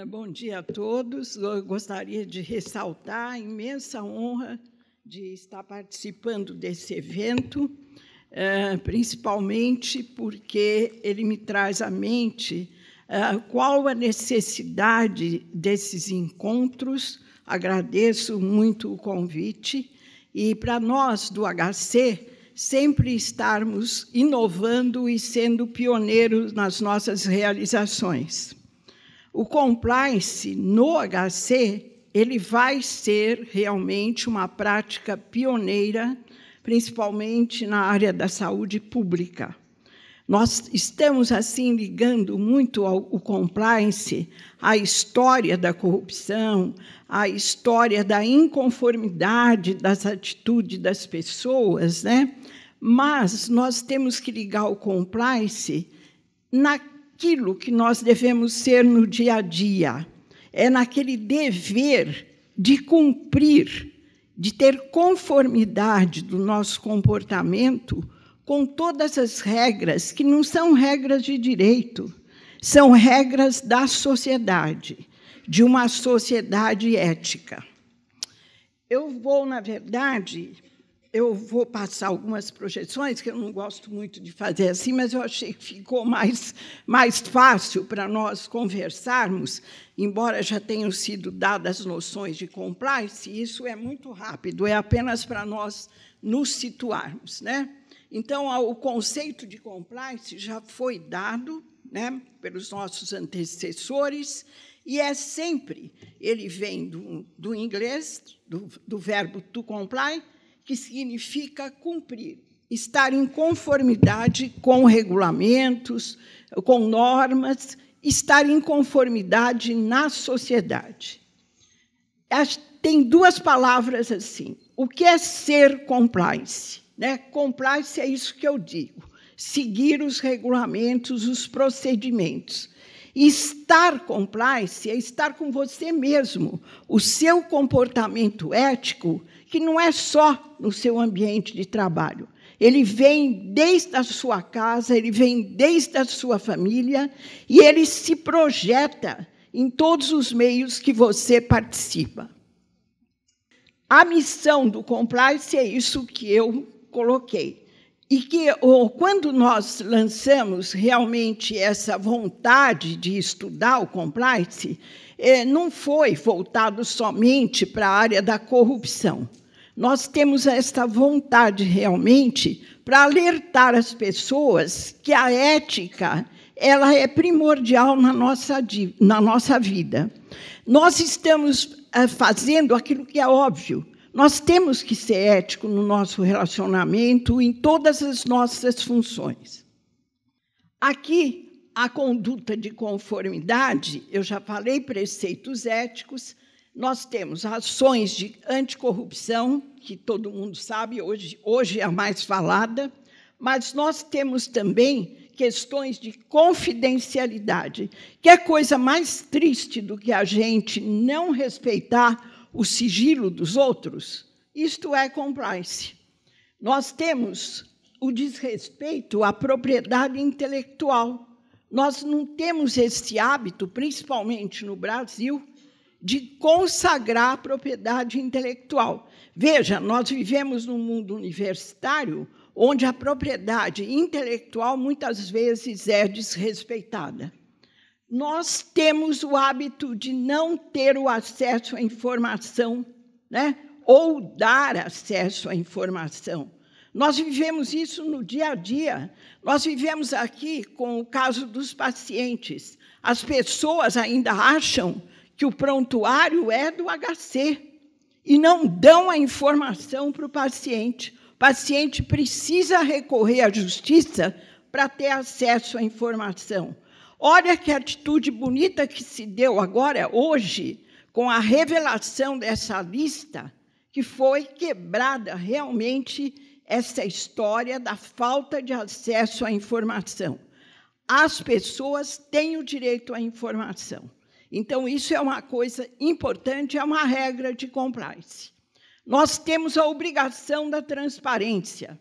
É, bom dia a todos. Eu gostaria de ressaltar a imensa honra de estar participando desse evento, é, principalmente porque ele me traz à mente é, qual a necessidade desses encontros. Agradeço muito o convite. E para nós do HC, sempre estarmos inovando e sendo pioneiros nas nossas realizações o compliance no HC ele vai ser realmente uma prática pioneira, principalmente na área da saúde pública. Nós estamos assim ligando muito ao, o compliance à história da corrupção, à história da inconformidade das atitudes das pessoas, né? Mas nós temos que ligar o compliance na aquilo que nós devemos ser no dia a dia, é naquele dever de cumprir, de ter conformidade do nosso comportamento com todas as regras que não são regras de direito, são regras da sociedade, de uma sociedade ética. Eu vou, na verdade, eu vou passar algumas projeções, que eu não gosto muito de fazer assim, mas eu achei que ficou mais, mais fácil para nós conversarmos, embora já tenham sido dadas noções de compliance, isso é muito rápido, é apenas para nós nos situarmos. Né? Então, o conceito de compliance já foi dado né, pelos nossos antecessores, e é sempre, ele vem do, do inglês, do, do verbo to comply, que significa cumprir, estar em conformidade com regulamentos, com normas, estar em conformidade na sociedade. Tem duas palavras assim. O que é ser compliance? Né? Compliance é isso que eu digo: seguir os regulamentos, os procedimentos. Estar compliance é estar com você mesmo. O seu comportamento ético que não é só no seu ambiente de trabalho. Ele vem desde a sua casa, ele vem desde a sua família e ele se projeta em todos os meios que você participa. A missão do Compliance é isso que eu coloquei. E que ou, quando nós lançamos realmente essa vontade de estudar o compliance, é, não foi voltado somente para a área da corrupção. Nós temos esta vontade realmente para alertar as pessoas que a ética ela é primordial na nossa, na nossa vida. Nós estamos eh, fazendo aquilo que é óbvio, nós temos que ser éticos no nosso relacionamento, em todas as nossas funções. Aqui, a conduta de conformidade, eu já falei preceitos éticos, nós temos ações de anticorrupção, que todo mundo sabe, hoje, hoje é a mais falada, mas nós temos também questões de confidencialidade, que é coisa mais triste do que a gente não respeitar o sigilo dos outros, isto é compliance. Nós temos o desrespeito à propriedade intelectual. Nós não temos esse hábito, principalmente no Brasil, de consagrar a propriedade intelectual. Veja, nós vivemos num mundo universitário onde a propriedade intelectual muitas vezes é desrespeitada nós temos o hábito de não ter o acesso à informação, né? ou dar acesso à informação. Nós vivemos isso no dia a dia. Nós vivemos aqui com o caso dos pacientes. As pessoas ainda acham que o prontuário é do HC e não dão a informação para o paciente. O paciente precisa recorrer à justiça para ter acesso à informação. Olha que atitude bonita que se deu agora, hoje, com a revelação dessa lista, que foi quebrada realmente essa história da falta de acesso à informação. As pessoas têm o direito à informação. Então, isso é uma coisa importante, é uma regra de compliance. Nós temos a obrigação da transparência.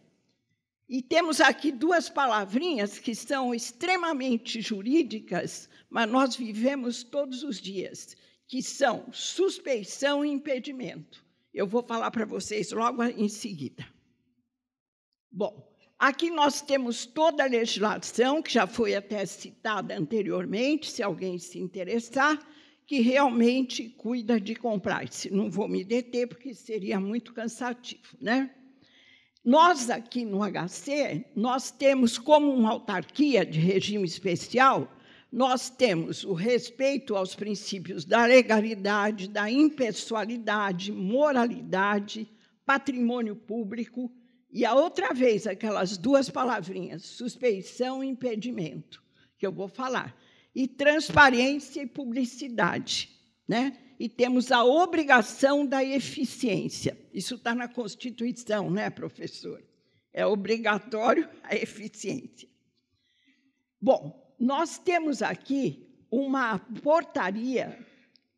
E temos aqui duas palavrinhas que são extremamente jurídicas, mas nós vivemos todos os dias, que são suspeição e impedimento. Eu vou falar para vocês logo em seguida. Bom, aqui nós temos toda a legislação, que já foi até citada anteriormente, se alguém se interessar, que realmente cuida de compliance. Não vou me deter, porque seria muito cansativo, né? Nós aqui no HC, nós temos como uma autarquia de regime especial, nós temos o respeito aos princípios da legalidade, da impessoalidade, moralidade, patrimônio público e a outra vez aquelas duas palavrinhas, suspeição e impedimento, que eu vou falar, e transparência e publicidade, né? e temos a obrigação da eficiência. Isso está na Constituição, né, professor? É obrigatório a eficiência. Bom, nós temos aqui uma portaria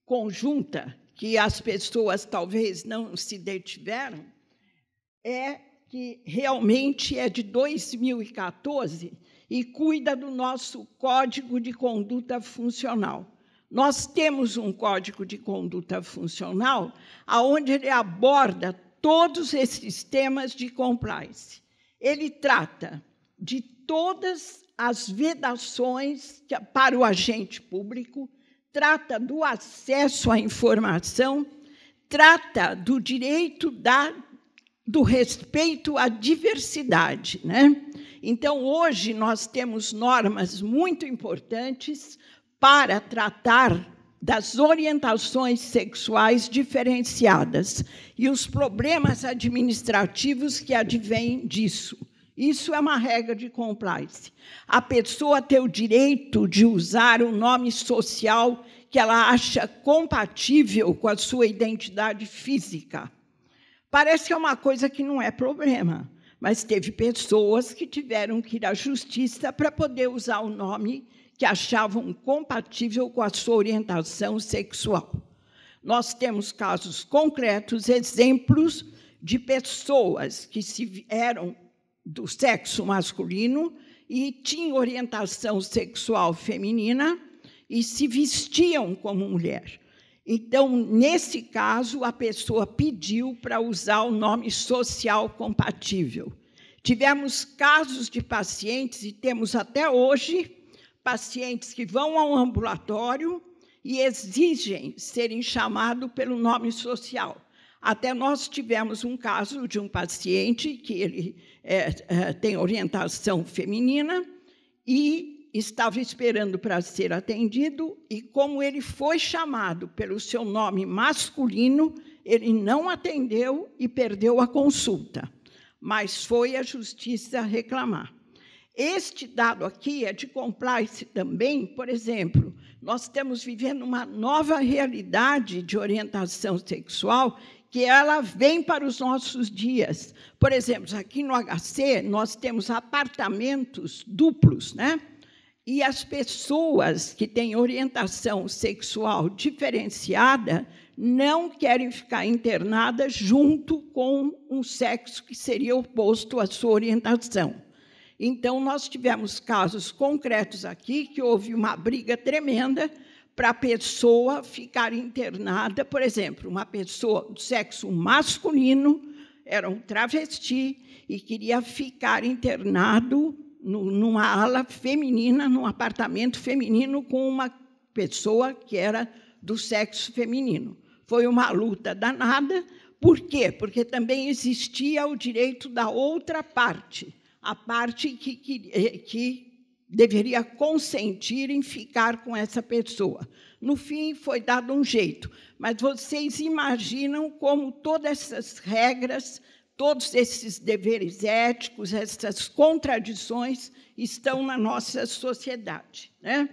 conjunta que as pessoas talvez não se detiveram, é que realmente é de 2014 e cuida do nosso Código de Conduta Funcional. Nós temos um código de conduta funcional aonde ele aborda todos esses temas de compliance. Ele trata de todas as vedações para o agente público, trata do acesso à informação, trata do direito da do respeito à diversidade, né? Então hoje nós temos normas muito importantes para tratar das orientações sexuais diferenciadas e os problemas administrativos que advêm disso. Isso é uma regra de compliance. A pessoa tem o direito de usar o nome social que ela acha compatível com a sua identidade física. Parece que é uma coisa que não é problema, mas teve pessoas que tiveram que ir à justiça para poder usar o nome que achavam compatível com a sua orientação sexual. Nós temos casos concretos, exemplos de pessoas que se eram do sexo masculino e tinham orientação sexual feminina e se vestiam como mulher. Então, nesse caso, a pessoa pediu para usar o nome social compatível. Tivemos casos de pacientes, e temos até hoje, pacientes que vão ao ambulatório e exigem serem chamados pelo nome social. Até nós tivemos um caso de um paciente que ele é, é, tem orientação feminina e estava esperando para ser atendido e como ele foi chamado pelo seu nome masculino, ele não atendeu e perdeu a consulta, mas foi a justiça reclamar. Este dado aqui é de compliance também, por exemplo, nós estamos vivendo uma nova realidade de orientação sexual que ela vem para os nossos dias. Por exemplo, aqui no HC, nós temos apartamentos duplos, né? E as pessoas que têm orientação sexual diferenciada não querem ficar internadas junto com um sexo que seria oposto à sua orientação. Então, nós tivemos casos concretos aqui que houve uma briga tremenda para a pessoa ficar internada, por exemplo, uma pessoa do sexo masculino era um travesti e queria ficar internado numa ala feminina, num apartamento feminino com uma pessoa que era do sexo feminino. Foi uma luta danada. Por quê? Porque também existia o direito da outra parte a parte que, que, eh, que deveria consentir em ficar com essa pessoa. No fim, foi dado um jeito, mas vocês imaginam como todas essas regras, todos esses deveres éticos, essas contradições estão na nossa sociedade. Né?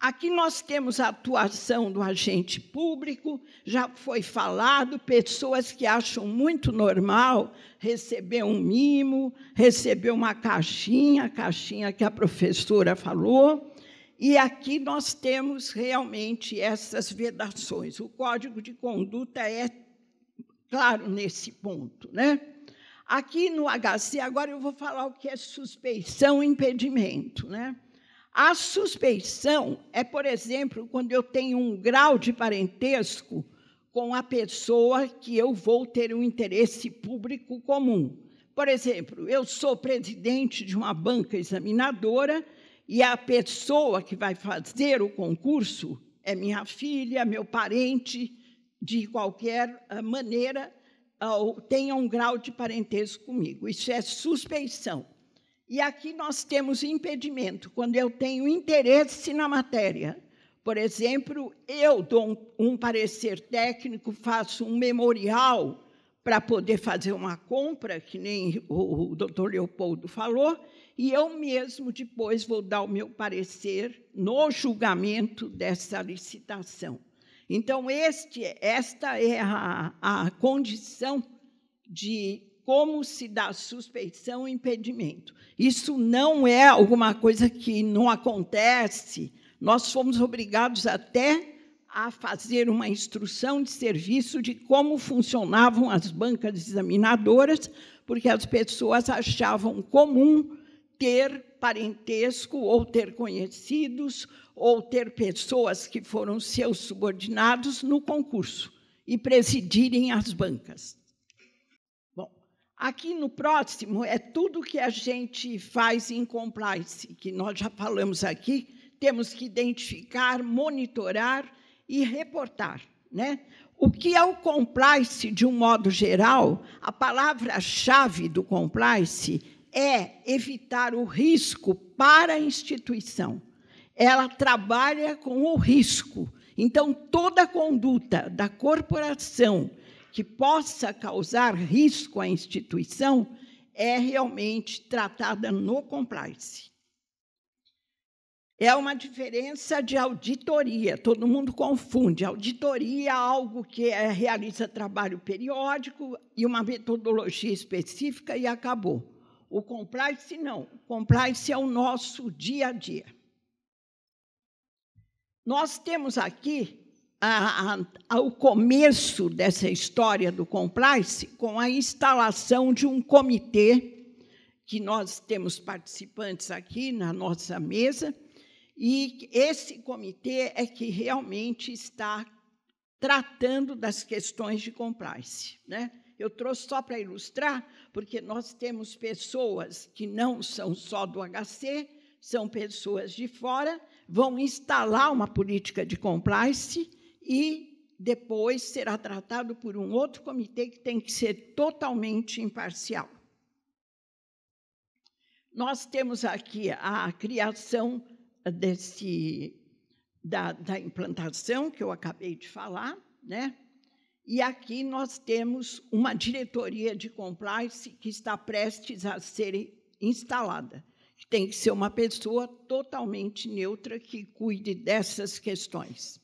Aqui nós temos a atuação do agente público, já foi falado, pessoas que acham muito normal receber um mimo, receber uma caixinha, a caixinha que a professora falou. E aqui nós temos realmente essas vedações. O código de conduta é claro nesse ponto, né? Aqui no HC, agora eu vou falar o que é suspeição e impedimento, né? A suspeição é, por exemplo, quando eu tenho um grau de parentesco com a pessoa que eu vou ter um interesse público comum. Por exemplo, eu sou presidente de uma banca examinadora e a pessoa que vai fazer o concurso é minha filha, meu parente, de qualquer ah, maneira, ah, tenha um grau de parentesco comigo. Isso é suspeição. E aqui nós temos impedimento, quando eu tenho interesse na matéria. Por exemplo, eu dou um, um parecer técnico, faço um memorial para poder fazer uma compra, que nem o, o doutor Leopoldo falou, e eu mesmo depois vou dar o meu parecer no julgamento dessa licitação. Então, este, esta é a, a condição de como se dá suspeição e impedimento. Isso não é alguma coisa que não acontece. Nós fomos obrigados até a fazer uma instrução de serviço de como funcionavam as bancas examinadoras, porque as pessoas achavam comum ter parentesco ou ter conhecidos ou ter pessoas que foram seus subordinados no concurso e presidirem as bancas. Aqui no próximo é tudo que a gente faz em compliance, que nós já falamos aqui, temos que identificar, monitorar e reportar. Né? O que é o compliance de um modo geral? A palavra-chave do compliance é evitar o risco para a instituição. Ela trabalha com o risco. Então, toda conduta da corporação que possa causar risco à instituição é realmente tratada no compliance. É uma diferença de auditoria, todo mundo confunde. Auditoria é algo que é, realiza trabalho periódico e uma metodologia específica e acabou. O compliance não. O compliance é o nosso dia a dia. Nós temos aqui a, o começo dessa história do Complice com a instalação de um comitê que nós temos participantes aqui na nossa mesa, e esse comitê é que realmente está tratando das questões de compliance. Né? Eu trouxe só para ilustrar, porque nós temos pessoas que não são só do HC, são pessoas de fora, vão instalar uma política de compliance e depois será tratado por um outro comitê que tem que ser totalmente imparcial. Nós temos aqui a criação desse, da, da implantação, que eu acabei de falar, né? E aqui nós temos uma diretoria de compliance que está prestes a ser instalada. Tem que ser uma pessoa totalmente neutra que cuide dessas questões.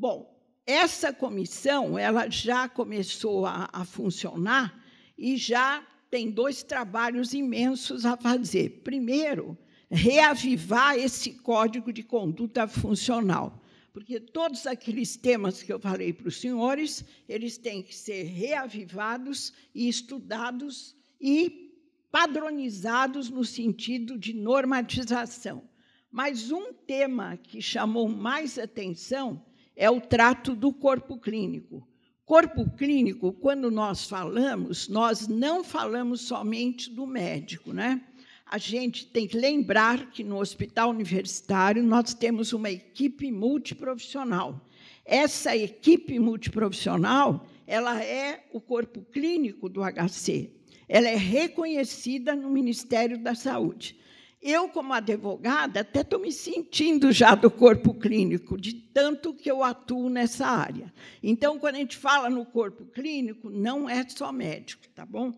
Bom, essa comissão ela já começou a, a funcionar e já tem dois trabalhos imensos a fazer. Primeiro, reavivar esse código de conduta funcional, porque todos aqueles temas que eu falei para os senhores, eles têm que ser reavivados e estudados e padronizados no sentido de normatização. Mas um tema que chamou mais atenção é o trato do corpo clínico. Corpo clínico, quando nós falamos, nós não falamos somente do médico, né? A gente tem que lembrar que no hospital universitário nós temos uma equipe multiprofissional. Essa equipe multiprofissional, ela é o corpo clínico do HC. Ela é reconhecida no Ministério da Saúde. Eu, como advogada, até estou me sentindo já do corpo clínico, de tanto que eu atuo nessa área. Então, quando a gente fala no corpo clínico, não é só médico, tá bom?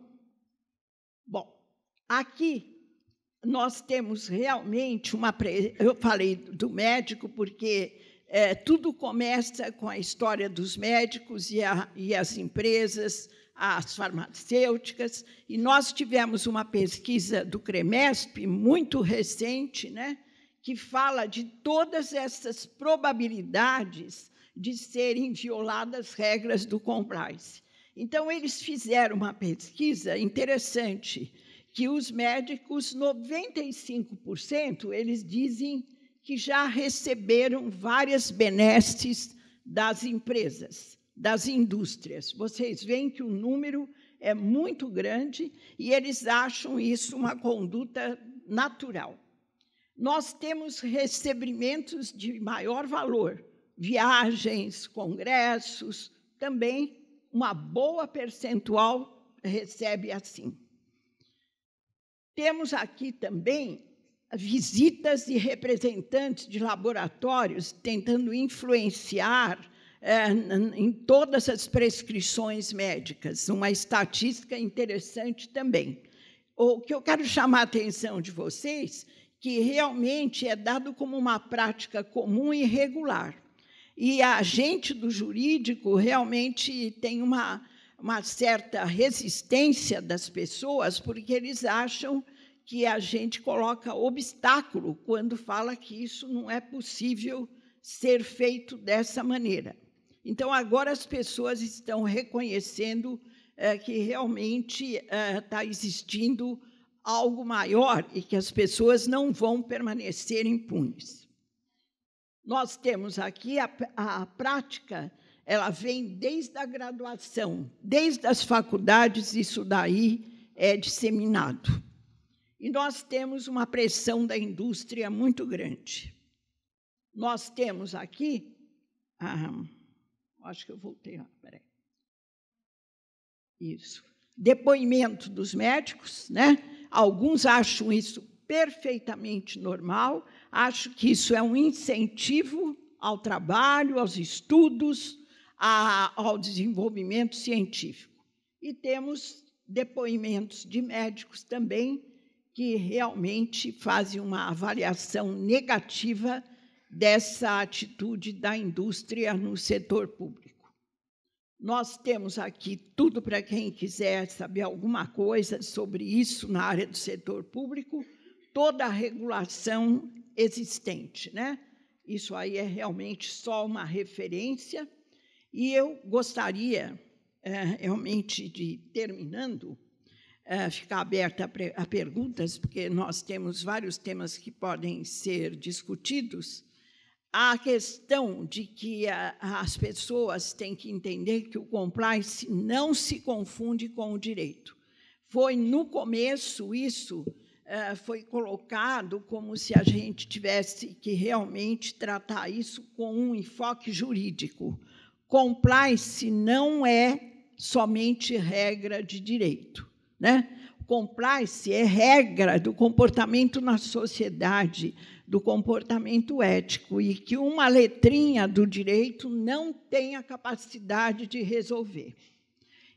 Bom, aqui nós temos realmente uma. Pre... Eu falei do médico porque é, tudo começa com a história dos médicos e, a, e as empresas, às farmacêuticas, e nós tivemos uma pesquisa do CREMESP, muito recente, né, que fala de todas essas probabilidades de serem violadas regras do compliance. Então, eles fizeram uma pesquisa interessante, que os médicos, 95%, eles dizem que já receberam várias benestes das empresas das indústrias. Vocês veem que o número é muito grande e eles acham isso uma conduta natural. Nós temos recebimentos de maior valor, viagens, congressos, também uma boa percentual recebe assim. Temos aqui também visitas de representantes de laboratórios tentando influenciar é, em todas as prescrições médicas, uma estatística interessante também. O que eu quero chamar a atenção de vocês, que realmente é dado como uma prática comum e regular. E a gente do jurídico realmente tem uma, uma certa resistência das pessoas, porque eles acham que a gente coloca obstáculo quando fala que isso não é possível ser feito dessa maneira. Então, agora as pessoas estão reconhecendo é, que realmente está é, tá existindo algo maior e que as pessoas não vão permanecer impunes. Nós temos aqui a, a prática, ela vem desde a graduação, desde as faculdades, isso daí é disseminado. E nós temos uma pressão da indústria muito grande. Nós temos aqui. Ah, Acho que eu voltei. peraí. Isso. Depoimento dos médicos, né? Alguns acham isso perfeitamente normal, Acho que isso é um incentivo ao trabalho, aos estudos, a, ao desenvolvimento científico. E temos depoimentos de médicos também que realmente fazem uma avaliação negativa dessa atitude da indústria no setor público. Nós temos aqui tudo para quem quiser saber alguma coisa sobre isso na área do setor público, toda a regulação existente, né? Isso aí é realmente só uma referência. E eu gostaria, é, realmente, de terminando, é, ficar aberta a, a perguntas, porque nós temos vários temas que podem ser discutidos, a questão de que a, as pessoas têm que entender que o compliance não se confunde com o direito. Foi no começo isso é, foi colocado como se a gente tivesse que realmente tratar isso com um enfoque jurídico. Compliance não é somente regra de direito, né? Compliance é regra do comportamento na sociedade, do comportamento ético e que uma letrinha do direito não tem a capacidade de resolver.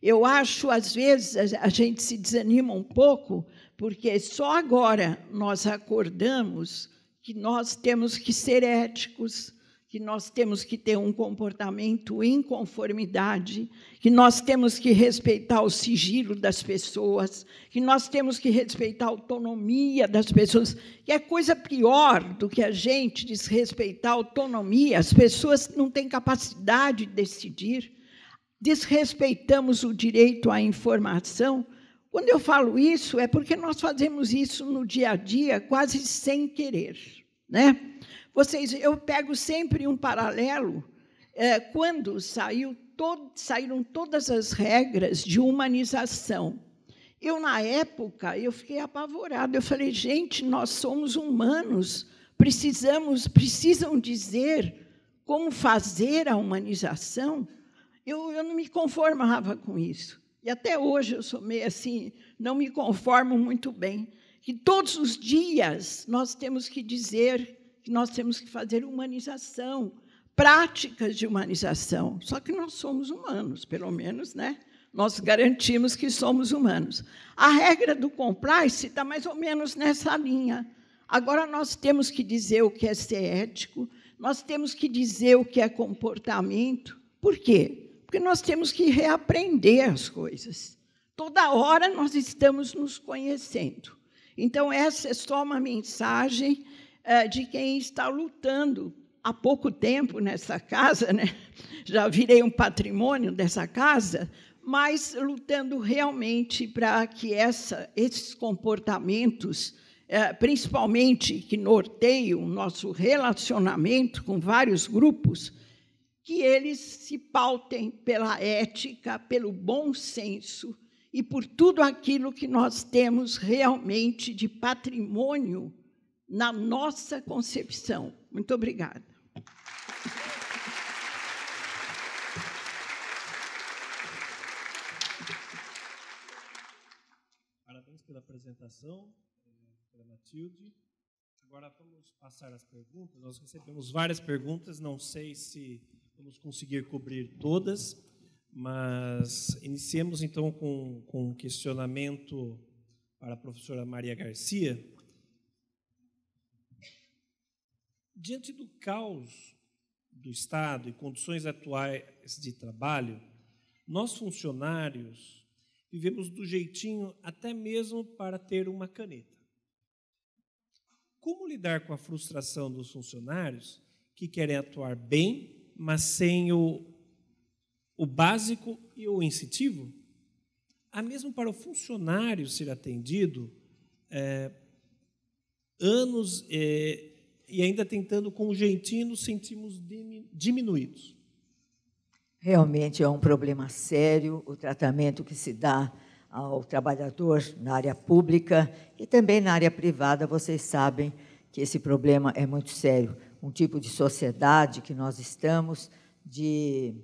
Eu acho, às vezes, a gente se desanima um pouco, porque só agora nós acordamos que nós temos que ser éticos, que nós temos que ter um comportamento em conformidade, que nós temos que respeitar o sigilo das pessoas, que nós temos que respeitar a autonomia das pessoas, que é coisa pior do que a gente desrespeitar a autonomia. As pessoas não têm capacidade de decidir. Desrespeitamos o direito à informação. Quando eu falo isso, é porque nós fazemos isso no dia a dia quase sem querer, né? Vocês, eu pego sempre um paralelo. É, quando saiu todo, saíram todas as regras de humanização, eu, na época, eu fiquei apavorada. Eu falei, gente, nós somos humanos, precisamos, precisam dizer como fazer a humanização. Eu, eu não me conformava com isso. E até hoje eu sou meio assim, não me conformo muito bem. Que todos os dias nós temos que dizer que nós temos que fazer humanização, práticas de humanização. Só que nós somos humanos, pelo menos, né? Nós garantimos que somos humanos. A regra do compliance está mais ou menos nessa linha. Agora nós temos que dizer o que é ser ético, nós temos que dizer o que é comportamento. Por quê? Porque nós temos que reaprender as coisas. Toda hora nós estamos nos conhecendo. Então, essa é só uma mensagem eh, de quem está lutando há pouco tempo nessa casa, né? já virei um patrimônio dessa casa, mas lutando realmente para que essa, esses comportamentos, eh, principalmente que norteiam o nosso relacionamento com vários grupos, que eles se pautem pela ética, pelo bom senso e por tudo aquilo que nós temos realmente de patrimônio na nossa concepção. Muito obrigada. Parabéns pela apresentação, eh, pela Matilde. Agora vamos passar as perguntas. Nós recebemos várias perguntas, não sei se vamos conseguir cobrir todas, mas iniciemos então com, com um questionamento para a professora Maria Garcia. Diante do caos do Estado e condições atuais de trabalho, nós funcionários vivemos do jeitinho até mesmo para ter uma caneta. Como lidar com a frustração dos funcionários que querem atuar bem, mas sem o, o básico e o incentivo? Há mesmo para o funcionário ser atendido é, anos é, e ainda tentando com o jeitinho nos sentimos diminuídos. Realmente é um problema sério o tratamento que se dá ao trabalhador na área pública e também na área privada. Vocês sabem que esse problema é muito sério. Um tipo de sociedade que nós estamos, de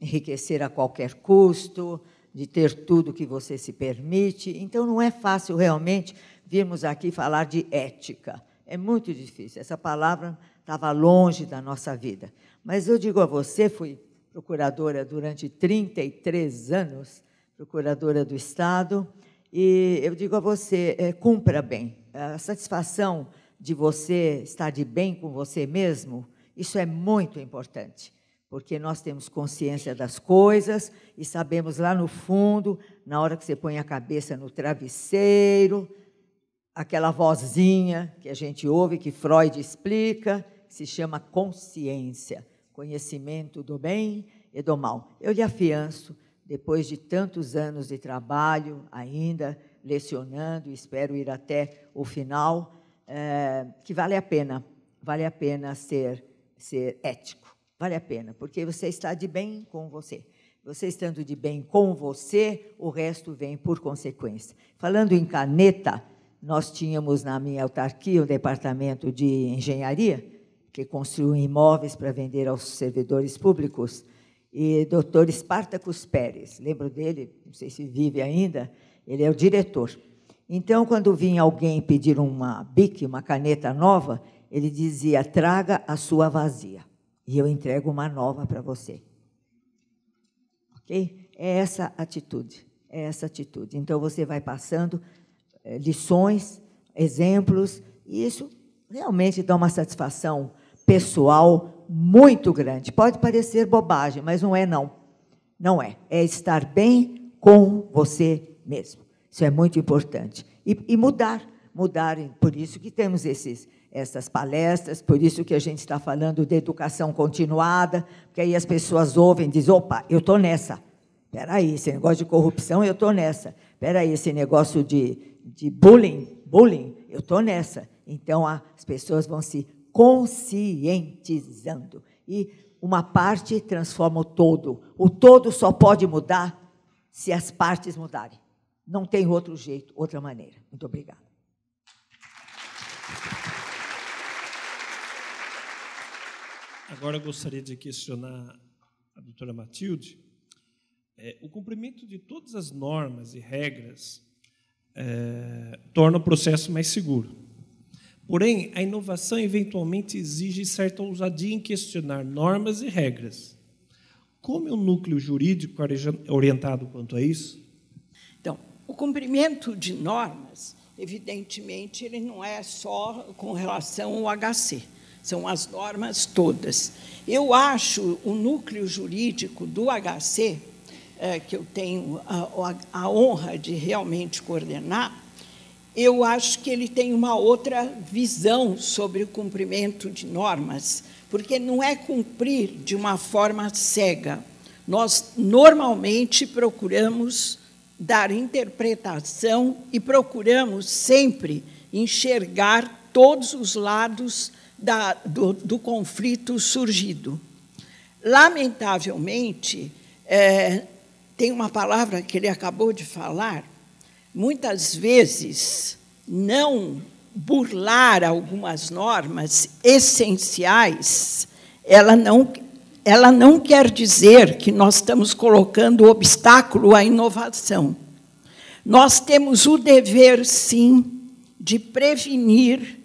enriquecer a qualquer custo, de ter tudo que você se permite. Então, não é fácil realmente virmos aqui falar de ética. É muito difícil. Essa palavra estava longe da nossa vida. Mas eu digo a você, fui procuradora durante 33 anos, procuradora do Estado, e eu digo a você, é, cumpra bem. A satisfação de você estar de bem com você mesmo, isso é muito importante, porque nós temos consciência das coisas e sabemos lá no fundo, na hora que você põe a cabeça no travesseiro, aquela vozinha que a gente ouve, que Freud explica, que se chama consciência, conhecimento do bem e do mal. Eu lhe afianço, depois de tantos anos de trabalho, ainda lecionando, espero ir até o final, é, que vale a pena, vale a pena ser, ser ético, vale a pena, porque você está de bem com você. Você estando de bem com você, o resto vem por consequência. Falando em caneta, nós tínhamos na minha autarquia um departamento de engenharia que construiu imóveis para vender aos servidores públicos. E doutor Espartacus Pérez, lembro dele, não sei se vive ainda, ele é o diretor. Então, quando vinha alguém pedir uma bique, uma caneta nova, ele dizia: traga a sua vazia e eu entrego uma nova para você. Ok? É essa atitude, é essa atitude. Então, você vai passando eh, lições, exemplos, e isso realmente dá uma satisfação pessoal muito grande. Pode parecer bobagem, mas não é não. Não é. É estar bem com você mesmo. Isso é muito importante. E, e mudar, mudar. Por isso que temos esses, essas palestras, por isso que a gente está falando de educação continuada, porque aí as pessoas ouvem e dizem, opa, eu estou nessa. Espera aí, esse negócio de corrupção, eu estou nessa. Espera aí, esse negócio de de bullying, bullying, eu estou nessa. Então as pessoas vão se conscientizando. E uma parte transforma o todo. O todo só pode mudar se as partes mudarem. Não tem outro jeito, outra maneira. Muito obrigada. Agora gostaria de questionar a doutora Matilde. É, o cumprimento de todas as normas e regras é, torna o processo mais seguro. Porém, a inovação eventualmente exige certa ousadia em questionar normas e regras. Como é o um núcleo jurídico orientado quanto a isso? Então, o cumprimento de normas, evidentemente, ele não é só com relação ao HC, são as normas todas. Eu acho o núcleo jurídico do HC é, que eu tenho a, a, a honra de realmente coordenar, eu acho que ele tem uma outra visão sobre o cumprimento de normas, porque não é cumprir de uma forma cega. Nós normalmente procuramos dar interpretação e procuramos sempre enxergar todos os lados da, do, do, conflito surgido. Lamentavelmente, é, tem uma palavra que ele acabou de falar. Muitas vezes, não burlar algumas normas essenciais, ela não, ela não quer dizer que nós estamos colocando obstáculo à inovação. Nós temos o dever, sim, de prevenir,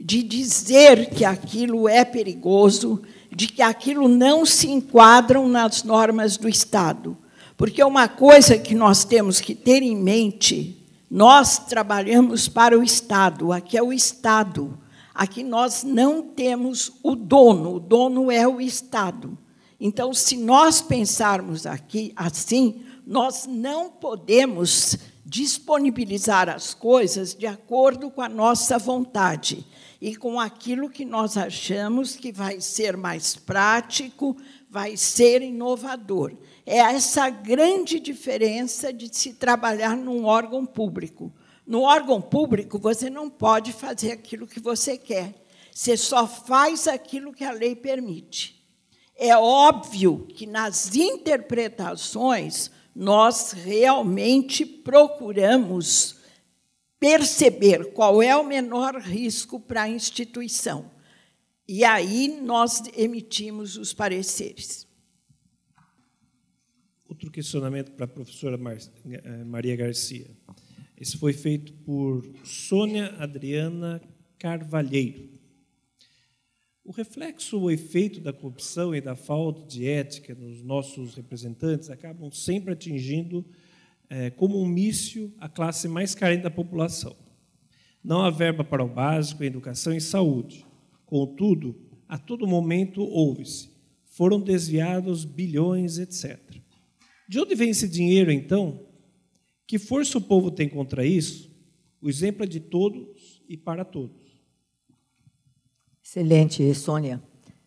de dizer que aquilo é perigoso, de que aquilo não se enquadram nas normas do Estado. Porque é uma coisa que nós temos que ter em mente, nós trabalhamos para o Estado, aqui é o Estado. Aqui nós não temos o dono, o dono é o Estado. Então, se nós pensarmos aqui assim, nós não podemos disponibilizar as coisas de acordo com a nossa vontade e com aquilo que nós achamos que vai ser mais prático, vai ser inovador. É essa grande diferença de se trabalhar num órgão público. No órgão público, você não pode fazer aquilo que você quer. Você só faz aquilo que a lei permite. É óbvio que nas interpretações nós realmente procuramos perceber qual é o menor risco para a instituição. E aí nós emitimos os pareceres último questionamento para a professora Mar eh, Maria Garcia. Esse foi feito por Sônia Adriana Carvalheiro. O reflexo ou efeito da corrupção e da falta de ética nos nossos representantes acabam sempre atingindo é, como um míssil a classe mais carente da população. Não há verba para o básico, educação e saúde. Contudo, a todo momento ouve-se: foram desviados bilhões, etc. De onde vem esse dinheiro, então? Que força o povo tem contra isso? O exemplo é de todos e para todos. Excelente, Sônia.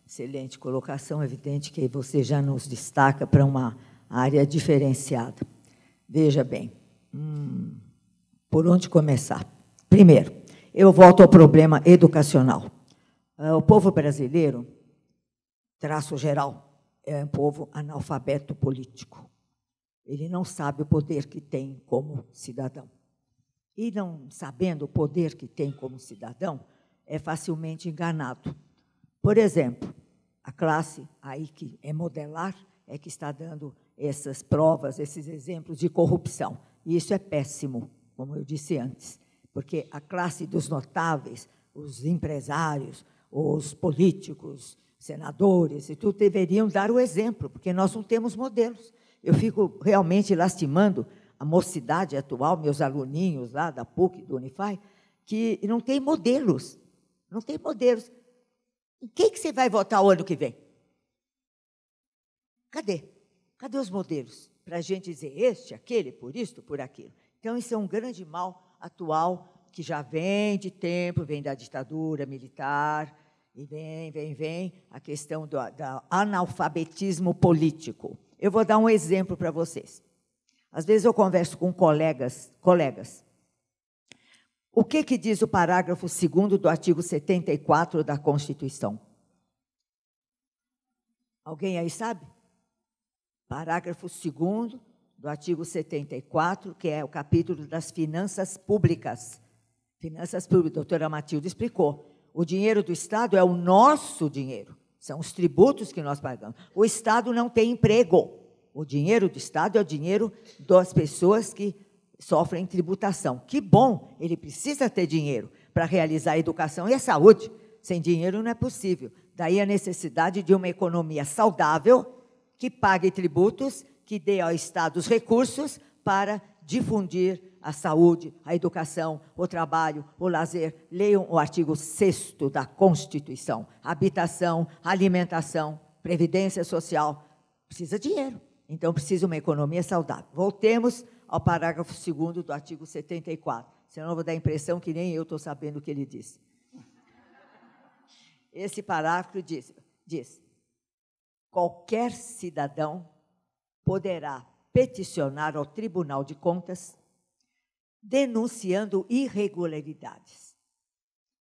Excelente colocação. É evidente que você já nos destaca para uma área diferenciada. Veja bem, hum, por onde começar? Primeiro, eu volto ao problema educacional. Ah, o povo brasileiro, traço geral, é um povo analfabeto político. Ele não sabe o poder que tem como cidadão. E não sabendo o poder que tem como cidadão, é facilmente enganado. Por exemplo, a classe aí que é modelar é que está dando essas provas, esses exemplos de corrupção. E isso é péssimo, como eu disse antes, porque a classe dos notáveis, os empresários, os políticos, senadores e tudo deveriam dar o exemplo, porque nós não temos modelos. Eu fico realmente lastimando a mocidade atual, meus aluninhos lá da PUC, do Unify, que não tem modelos. Não tem modelos. Em quem que você vai votar o ano que vem? Cadê? Cadê os modelos? Para a gente dizer este, aquele, por isto, por aquilo. Então, isso é um grande mal atual que já vem de tempo, vem da ditadura militar, e vem, vem, vem a questão do, do analfabetismo político. Eu vou dar um exemplo para vocês. Às vezes eu converso com colegas, colegas. O que que diz o parágrafo 2 do artigo 74 da Constituição? Alguém aí sabe? Parágrafo 2 do artigo 74, que é o capítulo das finanças públicas. Finanças públicas, a doutora Matilde explicou. O dinheiro do Estado é o nosso dinheiro. São os tributos que nós pagamos. O Estado não tem emprego. O dinheiro do Estado é o dinheiro das pessoas que sofrem tributação. Que bom, ele precisa ter dinheiro para realizar a educação e a saúde. Sem dinheiro não é possível. Daí a necessidade de uma economia saudável que pague tributos, que dê ao Estado os recursos para difundir a saúde, a educação, o trabalho, o lazer. Leiam o artigo 6 da Constituição: habitação, alimentação, previdência social. Precisa dinheiro, então precisa uma economia saudável. Voltemos ao parágrafo 2 do artigo 74, senão eu vou dar a impressão que nem eu estou sabendo o que ele disse. Esse parágrafo diz, diz: qualquer cidadão poderá peticionar ao Tribunal de Contas denunciando irregularidades.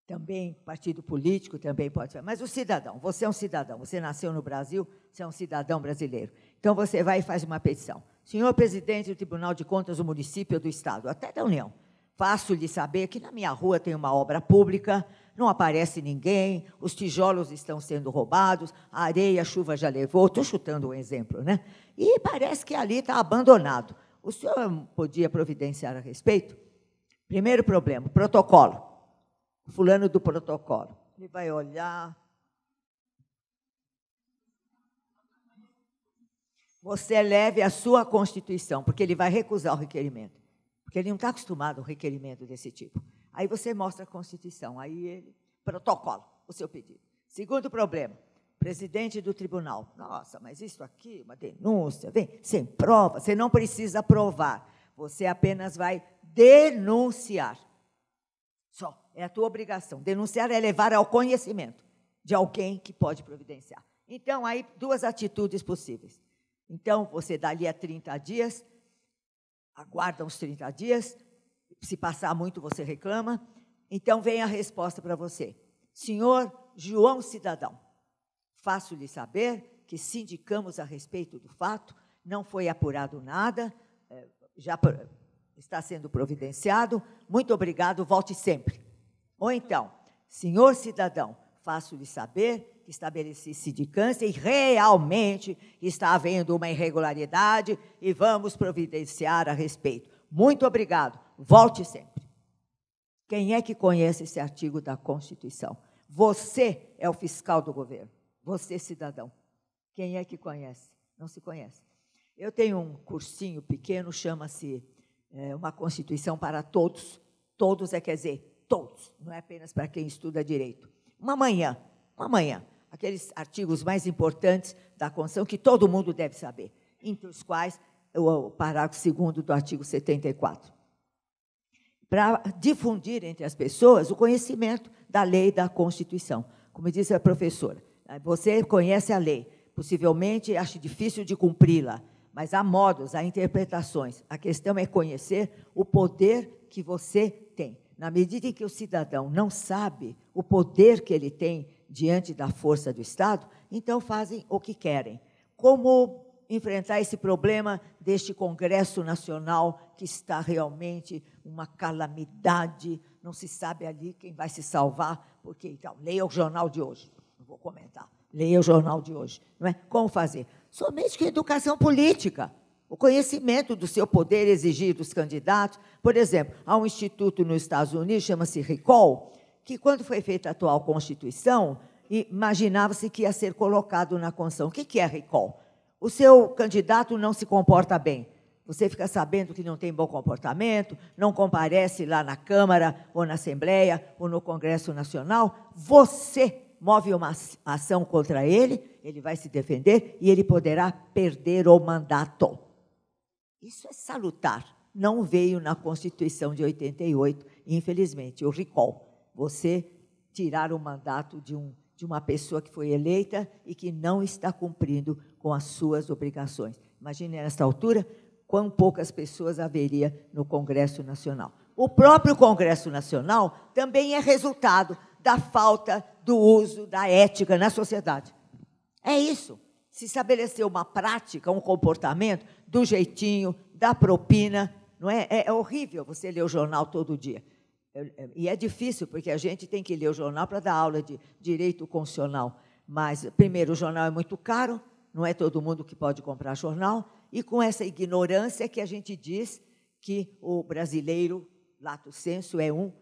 Também partido político também pode fazer. mas o cidadão, você é um cidadão, você nasceu no Brasil, você é um cidadão brasileiro. Então você vai e faz uma petição. Senhor presidente do Tribunal de Contas do município ou do estado, até da União, faço-lhe saber que na minha rua tem uma obra pública, não aparece ninguém, os tijolos estão sendo roubados, a areia, a chuva já levou, estou chutando um exemplo, né? E parece que ali está abandonado. O senhor podia providenciar a respeito? Primeiro problema, protocolo. Fulano do protocolo. Ele vai olhar. Você leve a sua Constituição, porque ele vai recusar o requerimento. Porque ele não está acostumado a um requerimento desse tipo. Aí você mostra a Constituição, aí ele protocolo, o seu pedido. Segundo problema, presidente do tribunal. Nossa, mas isso aqui, uma denúncia, vem, sem prova, você não precisa provar. Você apenas vai denunciar. Só, é a tua obrigação. Denunciar é levar ao conhecimento de alguém que pode providenciar. Então, aí, duas atitudes possíveis. Então, você dali a 30 dias, aguarda os 30 dias, se passar muito, você reclama. Então, vem a resposta para você. Senhor João Cidadão, Faço-lhe saber que sindicamos a respeito do fato, não foi apurado nada, é, já está sendo providenciado. Muito obrigado, volte sempre. Ou então, senhor cidadão, faço-lhe saber que estabeleci sindicância e realmente está havendo uma irregularidade e vamos providenciar a respeito. Muito obrigado, volte sempre. Quem é que conhece esse artigo da Constituição? Você é o fiscal do governo. Você, cidadão, quem é que conhece? Não se conhece. Eu tenho um cursinho pequeno, chama-se é, Uma Constituição para Todos. Todos é, quer dizer, todos, não é apenas para quem estuda direito. Uma manhã, uma manhã, aqueles artigos mais importantes da Constituição que todo mundo deve saber, entre os quais o parágrafo segundo do artigo 74. Para difundir entre as pessoas o conhecimento da lei da Constituição, como disse a professora. Você conhece a lei, possivelmente acha difícil de cumpri-la, mas há modos, há interpretações. A questão é conhecer o poder que você tem. Na medida em que o cidadão não sabe o poder que ele tem diante da força do Estado, então fazem o que querem. Como enfrentar esse problema deste Congresso Nacional que está realmente uma calamidade, não se sabe ali quem vai se salvar, porque então, leia o jornal de hoje vou comentar. Leia o jornal de hoje. Não é? Como fazer? Somente com educação política. O conhecimento do seu poder exigir dos candidatos. Por exemplo, há um instituto nos Estados Unidos, chama-se Recall, que quando foi feita a atual Constituição, imaginava-se que ia ser colocado na Constituição. O que é Recall? O seu candidato não se comporta bem. Você fica sabendo que não tem bom comportamento, não comparece lá na Câmara ou na Assembleia ou no Congresso Nacional. Você move uma ação contra ele, ele vai se defender e ele poderá perder o mandato. Isso é salutar. Não veio na Constituição de 88, infelizmente, o recall. Você tirar o mandato de, um, de uma pessoa que foi eleita e que não está cumprindo com as suas obrigações. Imagine nesta altura quão poucas pessoas haveria no Congresso Nacional. O próprio Congresso Nacional também é resultado da falta do uso da ética na sociedade. É isso. Se estabelecer uma prática, um comportamento, do jeitinho, da propina, não é? É, é horrível você ler o jornal todo dia. É, é, e é difícil, porque a gente tem que ler o jornal para dar aula de direito constitucional. Mas, primeiro, o jornal é muito caro, não é todo mundo que pode comprar jornal, e com essa ignorância que a gente diz que o brasileiro, lato senso, é um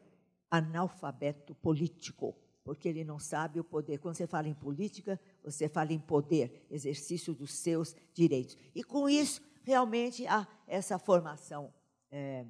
analfabeto político porque ele não sabe o poder. Quando você fala em política, você fala em poder, exercício dos seus direitos. E com isso, realmente há essa formação é,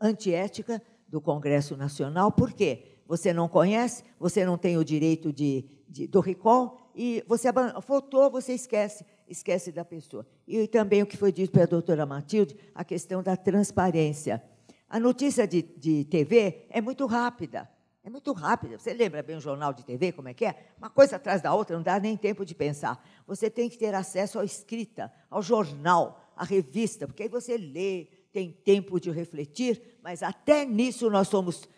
antiética do Congresso Nacional. Por quê? Você não conhece, você não tem o direito de, de do recall e você faltou, você esquece, esquece da pessoa. E também o que foi dito pela doutora Matilde, a questão da transparência. A notícia de, de TV é muito rápida. É muito rápida. Você lembra bem o jornal de TV, como é que é? Uma coisa atrás da outra, não dá nem tempo de pensar. Você tem que ter acesso à escrita, ao jornal, à revista, porque aí você lê, tem tempo de refletir, mas até nisso nós somos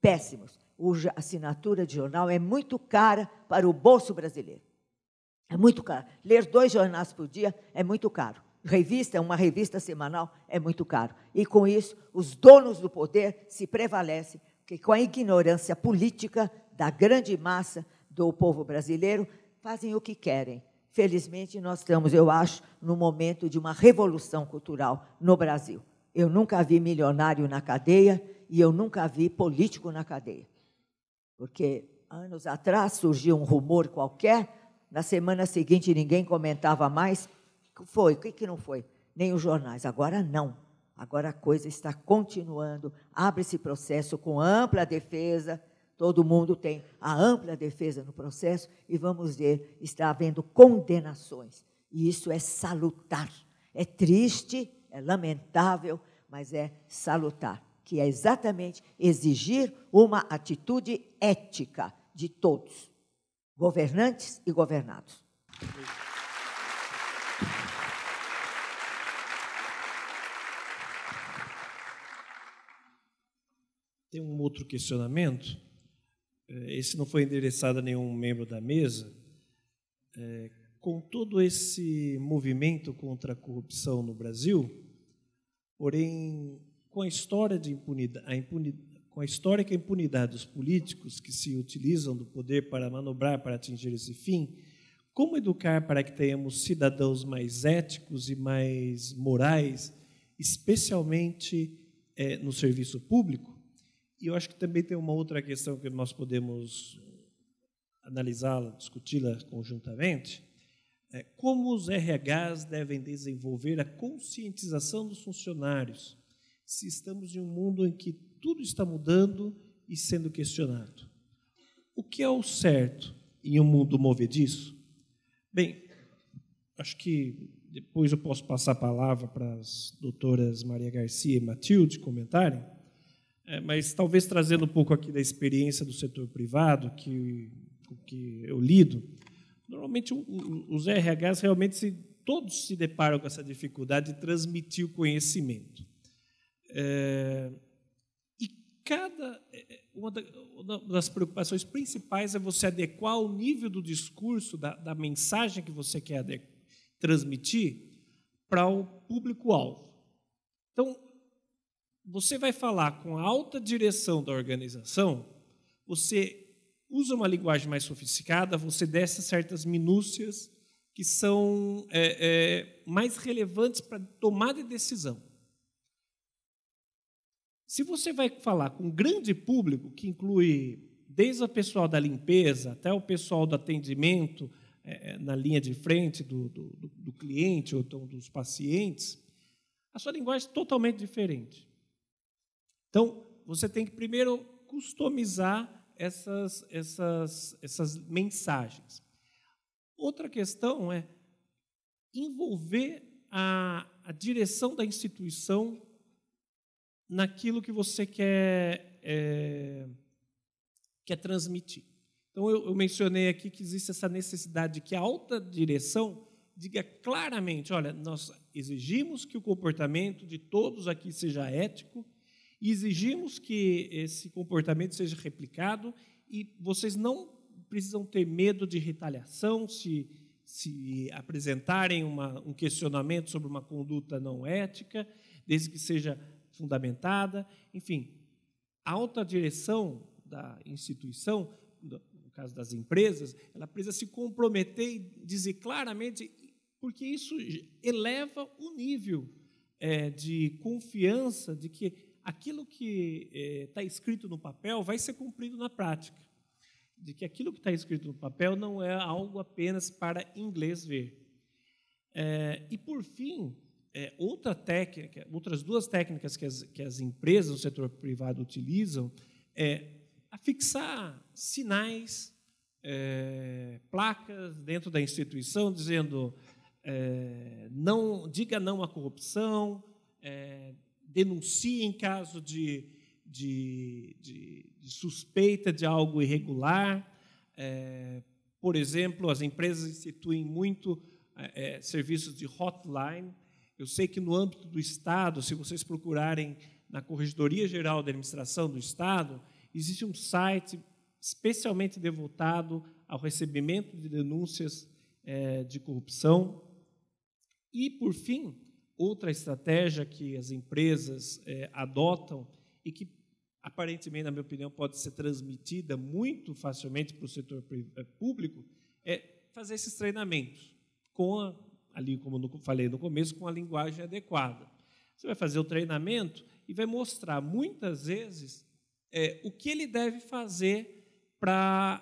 péssimos. A assinatura de jornal é muito cara para o bolso brasileiro. É muito caro. Ler dois jornais por dia é muito caro. Revista, uma revista semanal, é muito caro. E com isso, os donos do poder se prevalecem que com a ignorância política da grande massa do povo brasileiro fazem o que querem. Felizmente, nós estamos, eu acho, no momento de uma revolução cultural no Brasil. Eu nunca vi milionário na cadeia e eu nunca vi político na cadeia. Porque anos atrás surgiu um rumor qualquer, na semana seguinte ninguém comentava mais. O que Foi, o que não foi? Nem os jornais. Agora não. Agora a coisa está continuando. Abre esse processo com ampla defesa. Todo mundo tem a ampla defesa no processo e vamos ver, está havendo condenações. E isso é salutar. É triste, é lamentável, mas é salutar, que é exatamente exigir uma atitude ética de todos, governantes e governados. Tem um outro questionamento. É, esse não foi endereçado a nenhum membro da mesa. É, com todo esse movimento contra a corrupção no Brasil, porém, com a história de impunidade, a impunidade com a história que a impunidade dos políticos que se utilizam do poder para manobrar para atingir esse fim, como educar para que tenhamos cidadãos mais éticos e mais morais, especialmente é, no serviço público? E eu acho que também tem uma outra questão que nós podemos analisá-la, discuti-la conjuntamente, é como os RHs devem desenvolver a conscientização dos funcionários se estamos em um mundo em que tudo está mudando e sendo questionado. O que é o certo em um mundo movediço? Bem, acho que depois eu posso passar a palavra para as doutoras Maria Garcia e Matilde comentarem é, mas talvez trazendo um pouco aqui da experiência do setor privado, que, que eu lido, normalmente os RHs realmente se, todos se deparam com essa dificuldade de transmitir o conhecimento. É, e cada é, é, uma, das preocupações principais é você adequar o nível do discurso, da, da mensagem que você quer transmitir, para o público-alvo. Então, você vai falar com a alta direção da organização, você usa uma linguagem mais sofisticada, você desce certas minúcias que são é, é, mais relevantes para tomada de decisão. Se você vai falar com um grande público, que inclui desde o pessoal da limpeza até o pessoal do atendimento é, é na linha de frente do, do, do cliente ou então dos pacientes, a sua linguagem é totalmente diferente. Então, você tem que primeiro customizar essas, essas, essas mensagens. Outra questão é envolver a, a direção da instituição naquilo que você quer, é, quer transmitir. Então, eu, eu mencionei aqui que existe essa necessidade de que a alta direção diga claramente: olha, nós exigimos que o comportamento de todos aqui seja ético, e exigimos que esse comportamento seja replicado e vocês não precisam ter medo de retaliação se, se apresentarem uma, um questionamento sobre uma conduta não ética, desde que seja fundamentada. Enfim, a alta direção da instituição, no caso das empresas, ela precisa se comprometer e dizer claramente, porque isso eleva o nível é, de confiança de que aquilo que está eh, é, escrito no papel vai ser cumprido na prática. De que aquilo que está escrito no papel não é algo apenas para inglês ver. É, e, por fim, é, outra técnica, outras duas técnicas que as, que as empresas do setor privado utilizam é afixar sinais, é, placas dentro da instituição dizendo não diga não à corrupção, denuncie em caso de, de, de, de suspeita de algo irregular. É, por exemplo, as empresas instituem muito é, é serviços de hotline. Eu sei que no âmbito do Estado, se vocês procurarem na Corregedoria Geral da Administração do Estado, existe um site especialmente devotado ao recebimento de denúncias é, de corrupção. E, por fim, outra estratégia que as empresas é, adotam e que, aparentemente, na minha opinião, pode ser transmitida muito facilmente para o setor é, público, é fazer esses treinamentos com a, ali como eu falei no começo, com a linguagem adequada. Você vai fazer o treinamento e vai mostrar muitas vezes é, o que ele deve fazer para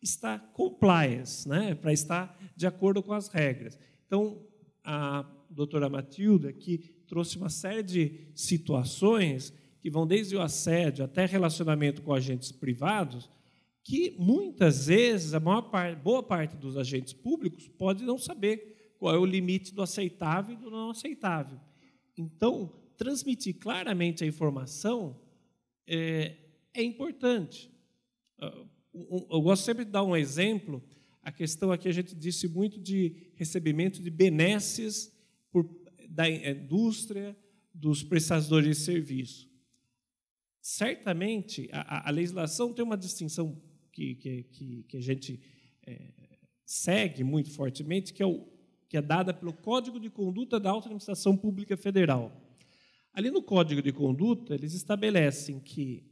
estar compliance, né? para estar de acordo com as regras. Então, a doutora Matilda, que trouxe uma série de situações que vão desde o assédio até relacionamento com agentes privados, que muitas vezes a maior parte, boa parte dos agentes públicos pode não saber qual é o limite do aceitável e do não aceitável. Então, transmitir claramente a informação é, é importante. Ah, eu gosto sempre de dar um exemplo. A questão aqui a gente disse muito de recebimento de benesses da indústria, dos prestadores de serviço. Certamente, a, a legislação tem uma distinção que, que, que a gente é, segue muito fortemente, que é, o, que é dada pelo Código de Conduta da Alta Administração Pública Federal. Ali no Código de Conduta, eles estabelecem que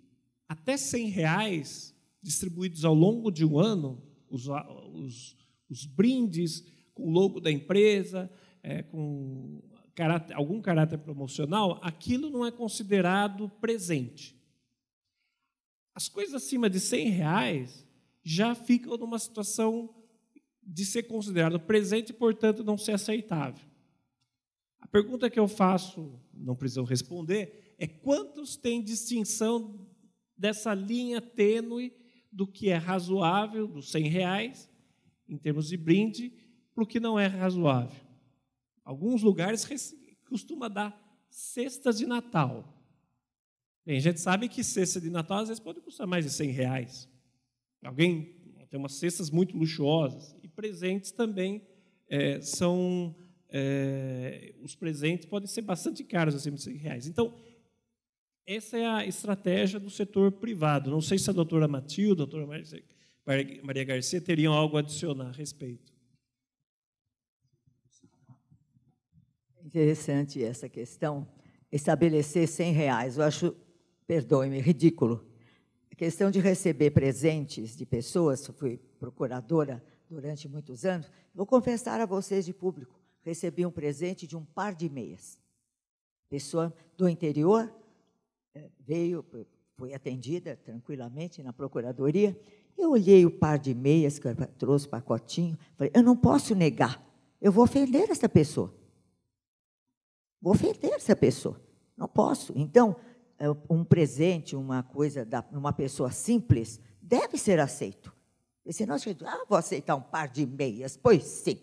até R$ reais distribuídos ao longo de um ano, os, os, os brindes com o logo da empresa, é, com caráter, algum caráter promocional, aquilo não é considerado presente. As coisas acima de 100 reais já ficam numa situação de ser considerado presente e, portanto, não ser aceitável. A pergunta que eu faço, não precisam responder, é quantos têm distinção dessa linha tênue do que é razoável, dos 100 reais, em termos de brinde, para o que não é razoável? Alguns lugares costuma dar cestas de Natal. Bem, a gente sabe que cesta de Natal às vezes pode custar mais de 100 reais. Alguém tem umas cestas muito luxuosas. E presentes também é, são. É, os presentes podem ser bastante caros, acima de 100 reais. Então, essa é a estratégia do setor privado. Não sei se a doutora Matilde, a doutora Maria Garcia teriam algo a adicionar a respeito. interessante essa questão, estabelecer 100 reais. Eu acho, perdoe-me, ridículo. A questão de receber presentes de pessoas, eu fui procuradora durante muitos anos, vou confessar a vocês de público, recebi um presente de um par de meias. Pessoa do interior eh, veio, foi atendida tranquilamente na procuradoria. Eu olhei o par de meias que eu trouxe, pacotinho, falei, eu não posso negar, eu vou ofender essa pessoa. Vou ofender essa pessoa. Não posso. Então, é, um presente, uma coisa de uma pessoa simples, deve ser aceito. E se nós ah, vou aceitar um par de meias, pois sim,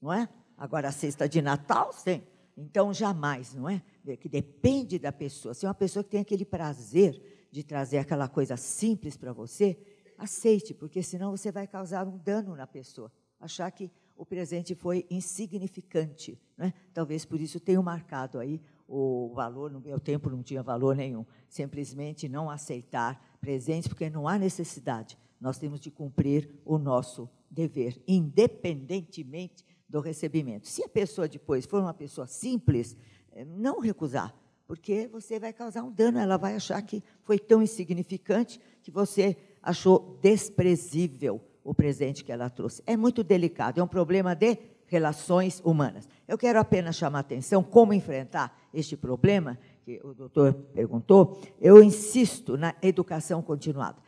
não é? Agora a cesta de Natal, sim. Então jamais, não é? é que depende da pessoa. Se é uma pessoa que tem aquele prazer de trazer aquela coisa simples para você, aceite, porque senão você vai causar um dano na pessoa. Achar que o presente foi insignificante. Né? Talvez por isso tenha marcado aí o valor, no meu tempo não tinha valor nenhum. Simplesmente não aceitar presentes, porque não há necessidade. Nós temos de cumprir o nosso dever, independentemente do recebimento. Se a pessoa depois for uma pessoa simples, eh, não recusar, porque você vai causar um dano, ela vai achar que foi tão insignificante que você achou desprezível o presente que ela trouxe. É muito delicado, é um problema de relações humanas. Eu quero apenas chamar a atenção como enfrentar este problema que o doutor perguntou. Eu insisto na educação continuada.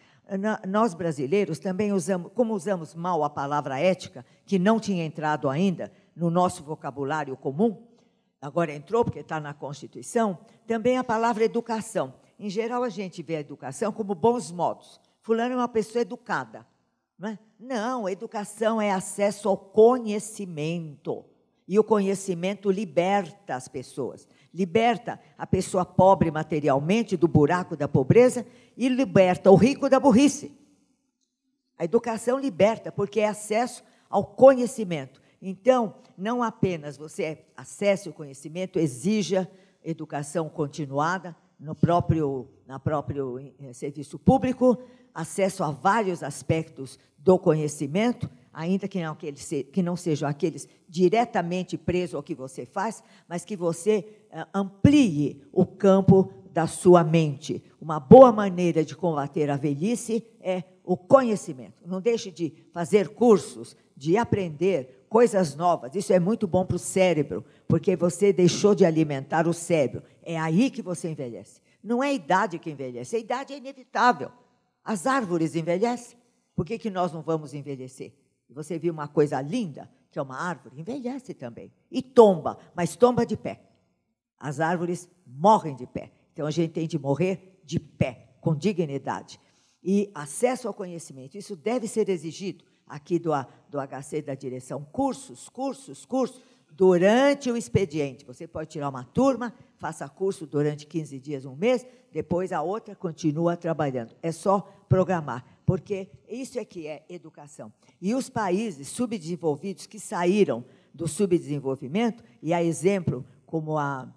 nós brasileiros também usamos, como usamos mal a palavra ética, que não tinha entrado ainda no nosso vocabulário comum, agora entrou porque está na Constituição, também a palavra educação. Em geral, a gente vê a educação como bons modos. Fulano é uma pessoa educada. Não, é? educação é acesso ao conhecimento. E o conhecimento liberta as pessoas. Liberta a pessoa pobre materialmente do buraco da pobreza e liberta o rico da burrice. A educação liberta, porque é acesso ao conhecimento. Então, não apenas você acesse o conhecimento, exija educação continuada no próprio, na próprio eh, serviço público, acesso a vários aspectos do conhecimento, ainda que não, que não sejam aqueles diretamente presos ao que você faz, mas que você eh, amplie o campo da sua mente. Uma boa maneira de combater a velhice é o conhecimento. Não deixe de fazer cursos, de aprender coisas novas. Isso é muito bom para o cérebro, porque você deixou de alimentar o cérebro. É aí que você envelhece. Não é a idade que envelhece, a idade é inevitável. As árvores envelhecem, por que, que nós não vamos envelhecer? Você viu uma coisa linda, que é uma árvore, envelhece também. E tomba, mas tomba de pé. As árvores morrem de pé. Então a gente tem de morrer de pé, com dignidade. E acesso ao conhecimento, isso deve ser exigido aqui do, do HC da direção. Cursos, cursos, cursos, durante o expediente. Você pode tirar uma turma, faça curso durante 15 dias, um mês, depois a outra continua trabalhando. É só programar porque isso é que é educação. E os países subdesenvolvidos que saíram do subdesenvolvimento, e há exemplo como a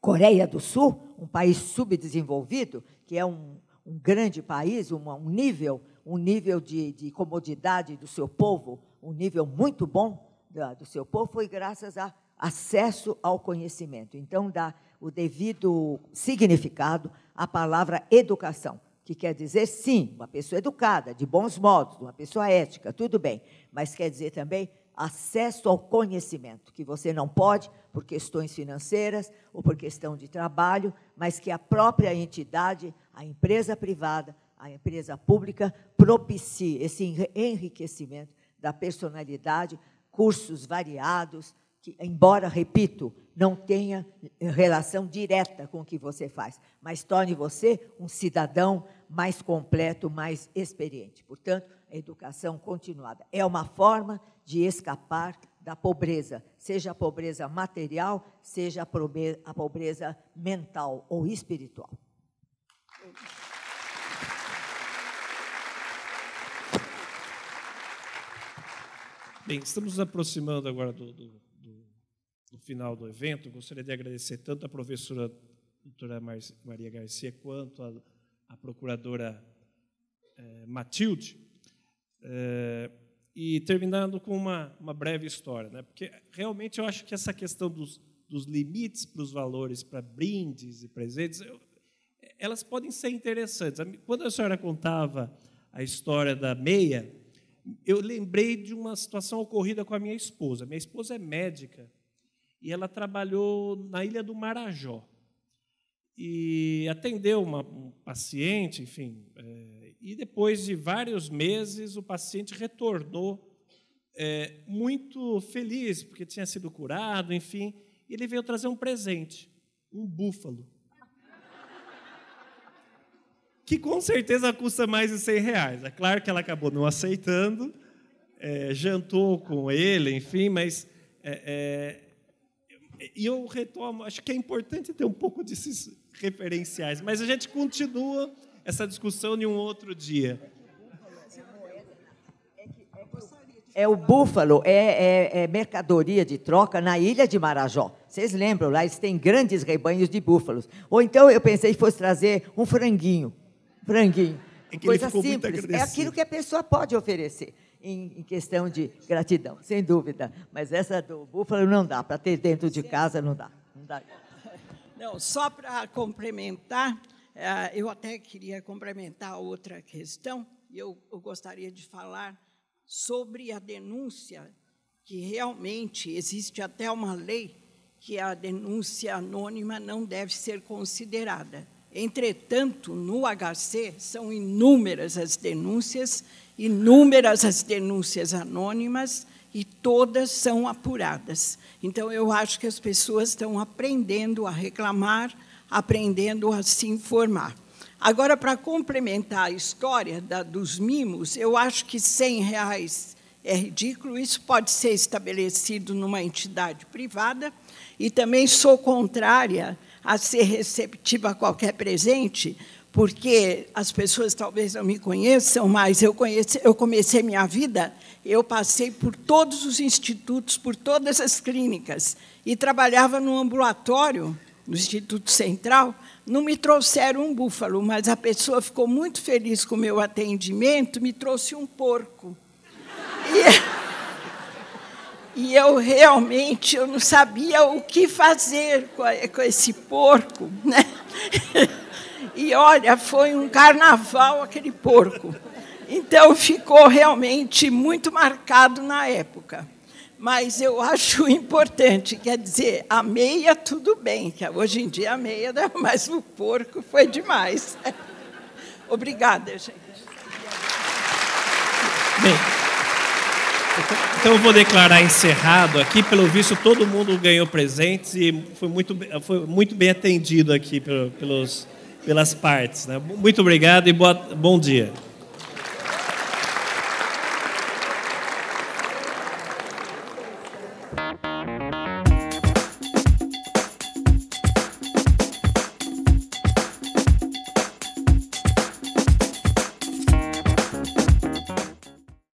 Coreia do Sul, um país subdesenvolvido, que é um, um grande país, um nível, um nível de, de, comodidade do seu povo, um nível muito bom da, do seu povo, foi graças a acesso ao conhecimento. Então, dá o devido significado à palavra educação que quer dizer, sim, uma pessoa educada, de bons modos, uma pessoa ética, tudo bem, mas quer dizer também acesso ao conhecimento, que você não pode por questões financeiras ou por questão de trabalho, mas que a própria entidade, a empresa privada, a empresa pública propicie esse enriquecimento da personalidade, cursos variados, que, embora, repito, não tenha eh, relação direta com o que você faz, mas torne você um cidadão mais completo, mais experiente. Portanto, a educação continuada é uma forma de escapar da pobreza, seja a pobreza material, seja a pobreza, a pobreza mental ou espiritual. Bem, estamos nos aproximando agora do, do no final do evento, gostaria de agradecer tanto a professora doutora Maria Garcia quanto a, a procuradora eh, Matilde, eh, e terminando com uma, uma breve história, né? porque realmente eu acho que essa questão dos, dos limites para os valores, para brindes e presentes, eu, elas podem ser interessantes. Quando a senhora contava a história da meia, eu lembrei de uma situação ocorrida com a minha esposa. Minha esposa é médica e ela trabalhou na ilha do Marajó. E atendeu uma, um paciente, enfim, é, e depois de vários meses o paciente retornou é, muito feliz, porque tinha sido curado, enfim, e ele veio trazer um presente, um búfalo. Que com certeza custa mais de 100 reais. É claro que ela acabou não aceitando, é, jantou com ele, enfim, mas é, e eu retomo, acho que é importante ter um pouco desses referenciais, mas a gente continua essa discussão em um outro dia. É o búfalo, é, é, é mercadoria de troca na ilha de Marajó. Vocês lembram, lá eles têm grandes rebanhos de búfalos. Ou então eu pensei que fosse trazer um franguinho. Franguinho. É coisa simples. É aquilo que a pessoa pode oferecer em, em questão de gratidão, sem dúvida. Mas essa do búfalo não dá, para ter dentro de casa não dá. Não, dá. não só para complementar, eh, eu até queria complementar outra questão, e eu, eu gostaria de falar sobre a denúncia, que realmente existe até uma lei que a denúncia anônima não deve ser considerada. Entretanto, no HC são inúmeras as denúncias, inúmeras as denúncias anônimas e todas são apuradas. Então, eu acho que as pessoas estão aprendendo a reclamar, aprendendo a se informar. Agora, para complementar a história da, dos mimos, eu acho que 100 reais é ridículo. Isso pode ser estabelecido numa entidade privada. E também sou contrária a ser receptiva a qualquer presente, porque as pessoas talvez não me conheçam, mas eu, conheci, eu comecei minha vida, eu passei por todos os institutos, por todas as clínicas, e trabalhava no ambulatório no Instituto Central. Não me trouxeram um búfalo, mas a pessoa ficou muito feliz com o meu atendimento, me trouxe um porco. E... E eu realmente eu não sabia o que fazer com, esse porco. Né? E olha, foi um carnaval aquele porco. Então ficou realmente muito marcado na época. Mas eu acho importante, quer dizer, a meia tudo bem, que hoje em dia a meia, é mas o porco foi demais. Obrigada, gente. Bem. Então eu vou declarar encerrado aqui. Pelo visto, todo mundo ganhou presentes e foi muito, foi muito bem atendido aqui pelos, pelas partes. Né? Muito obrigado e boa, bom dia.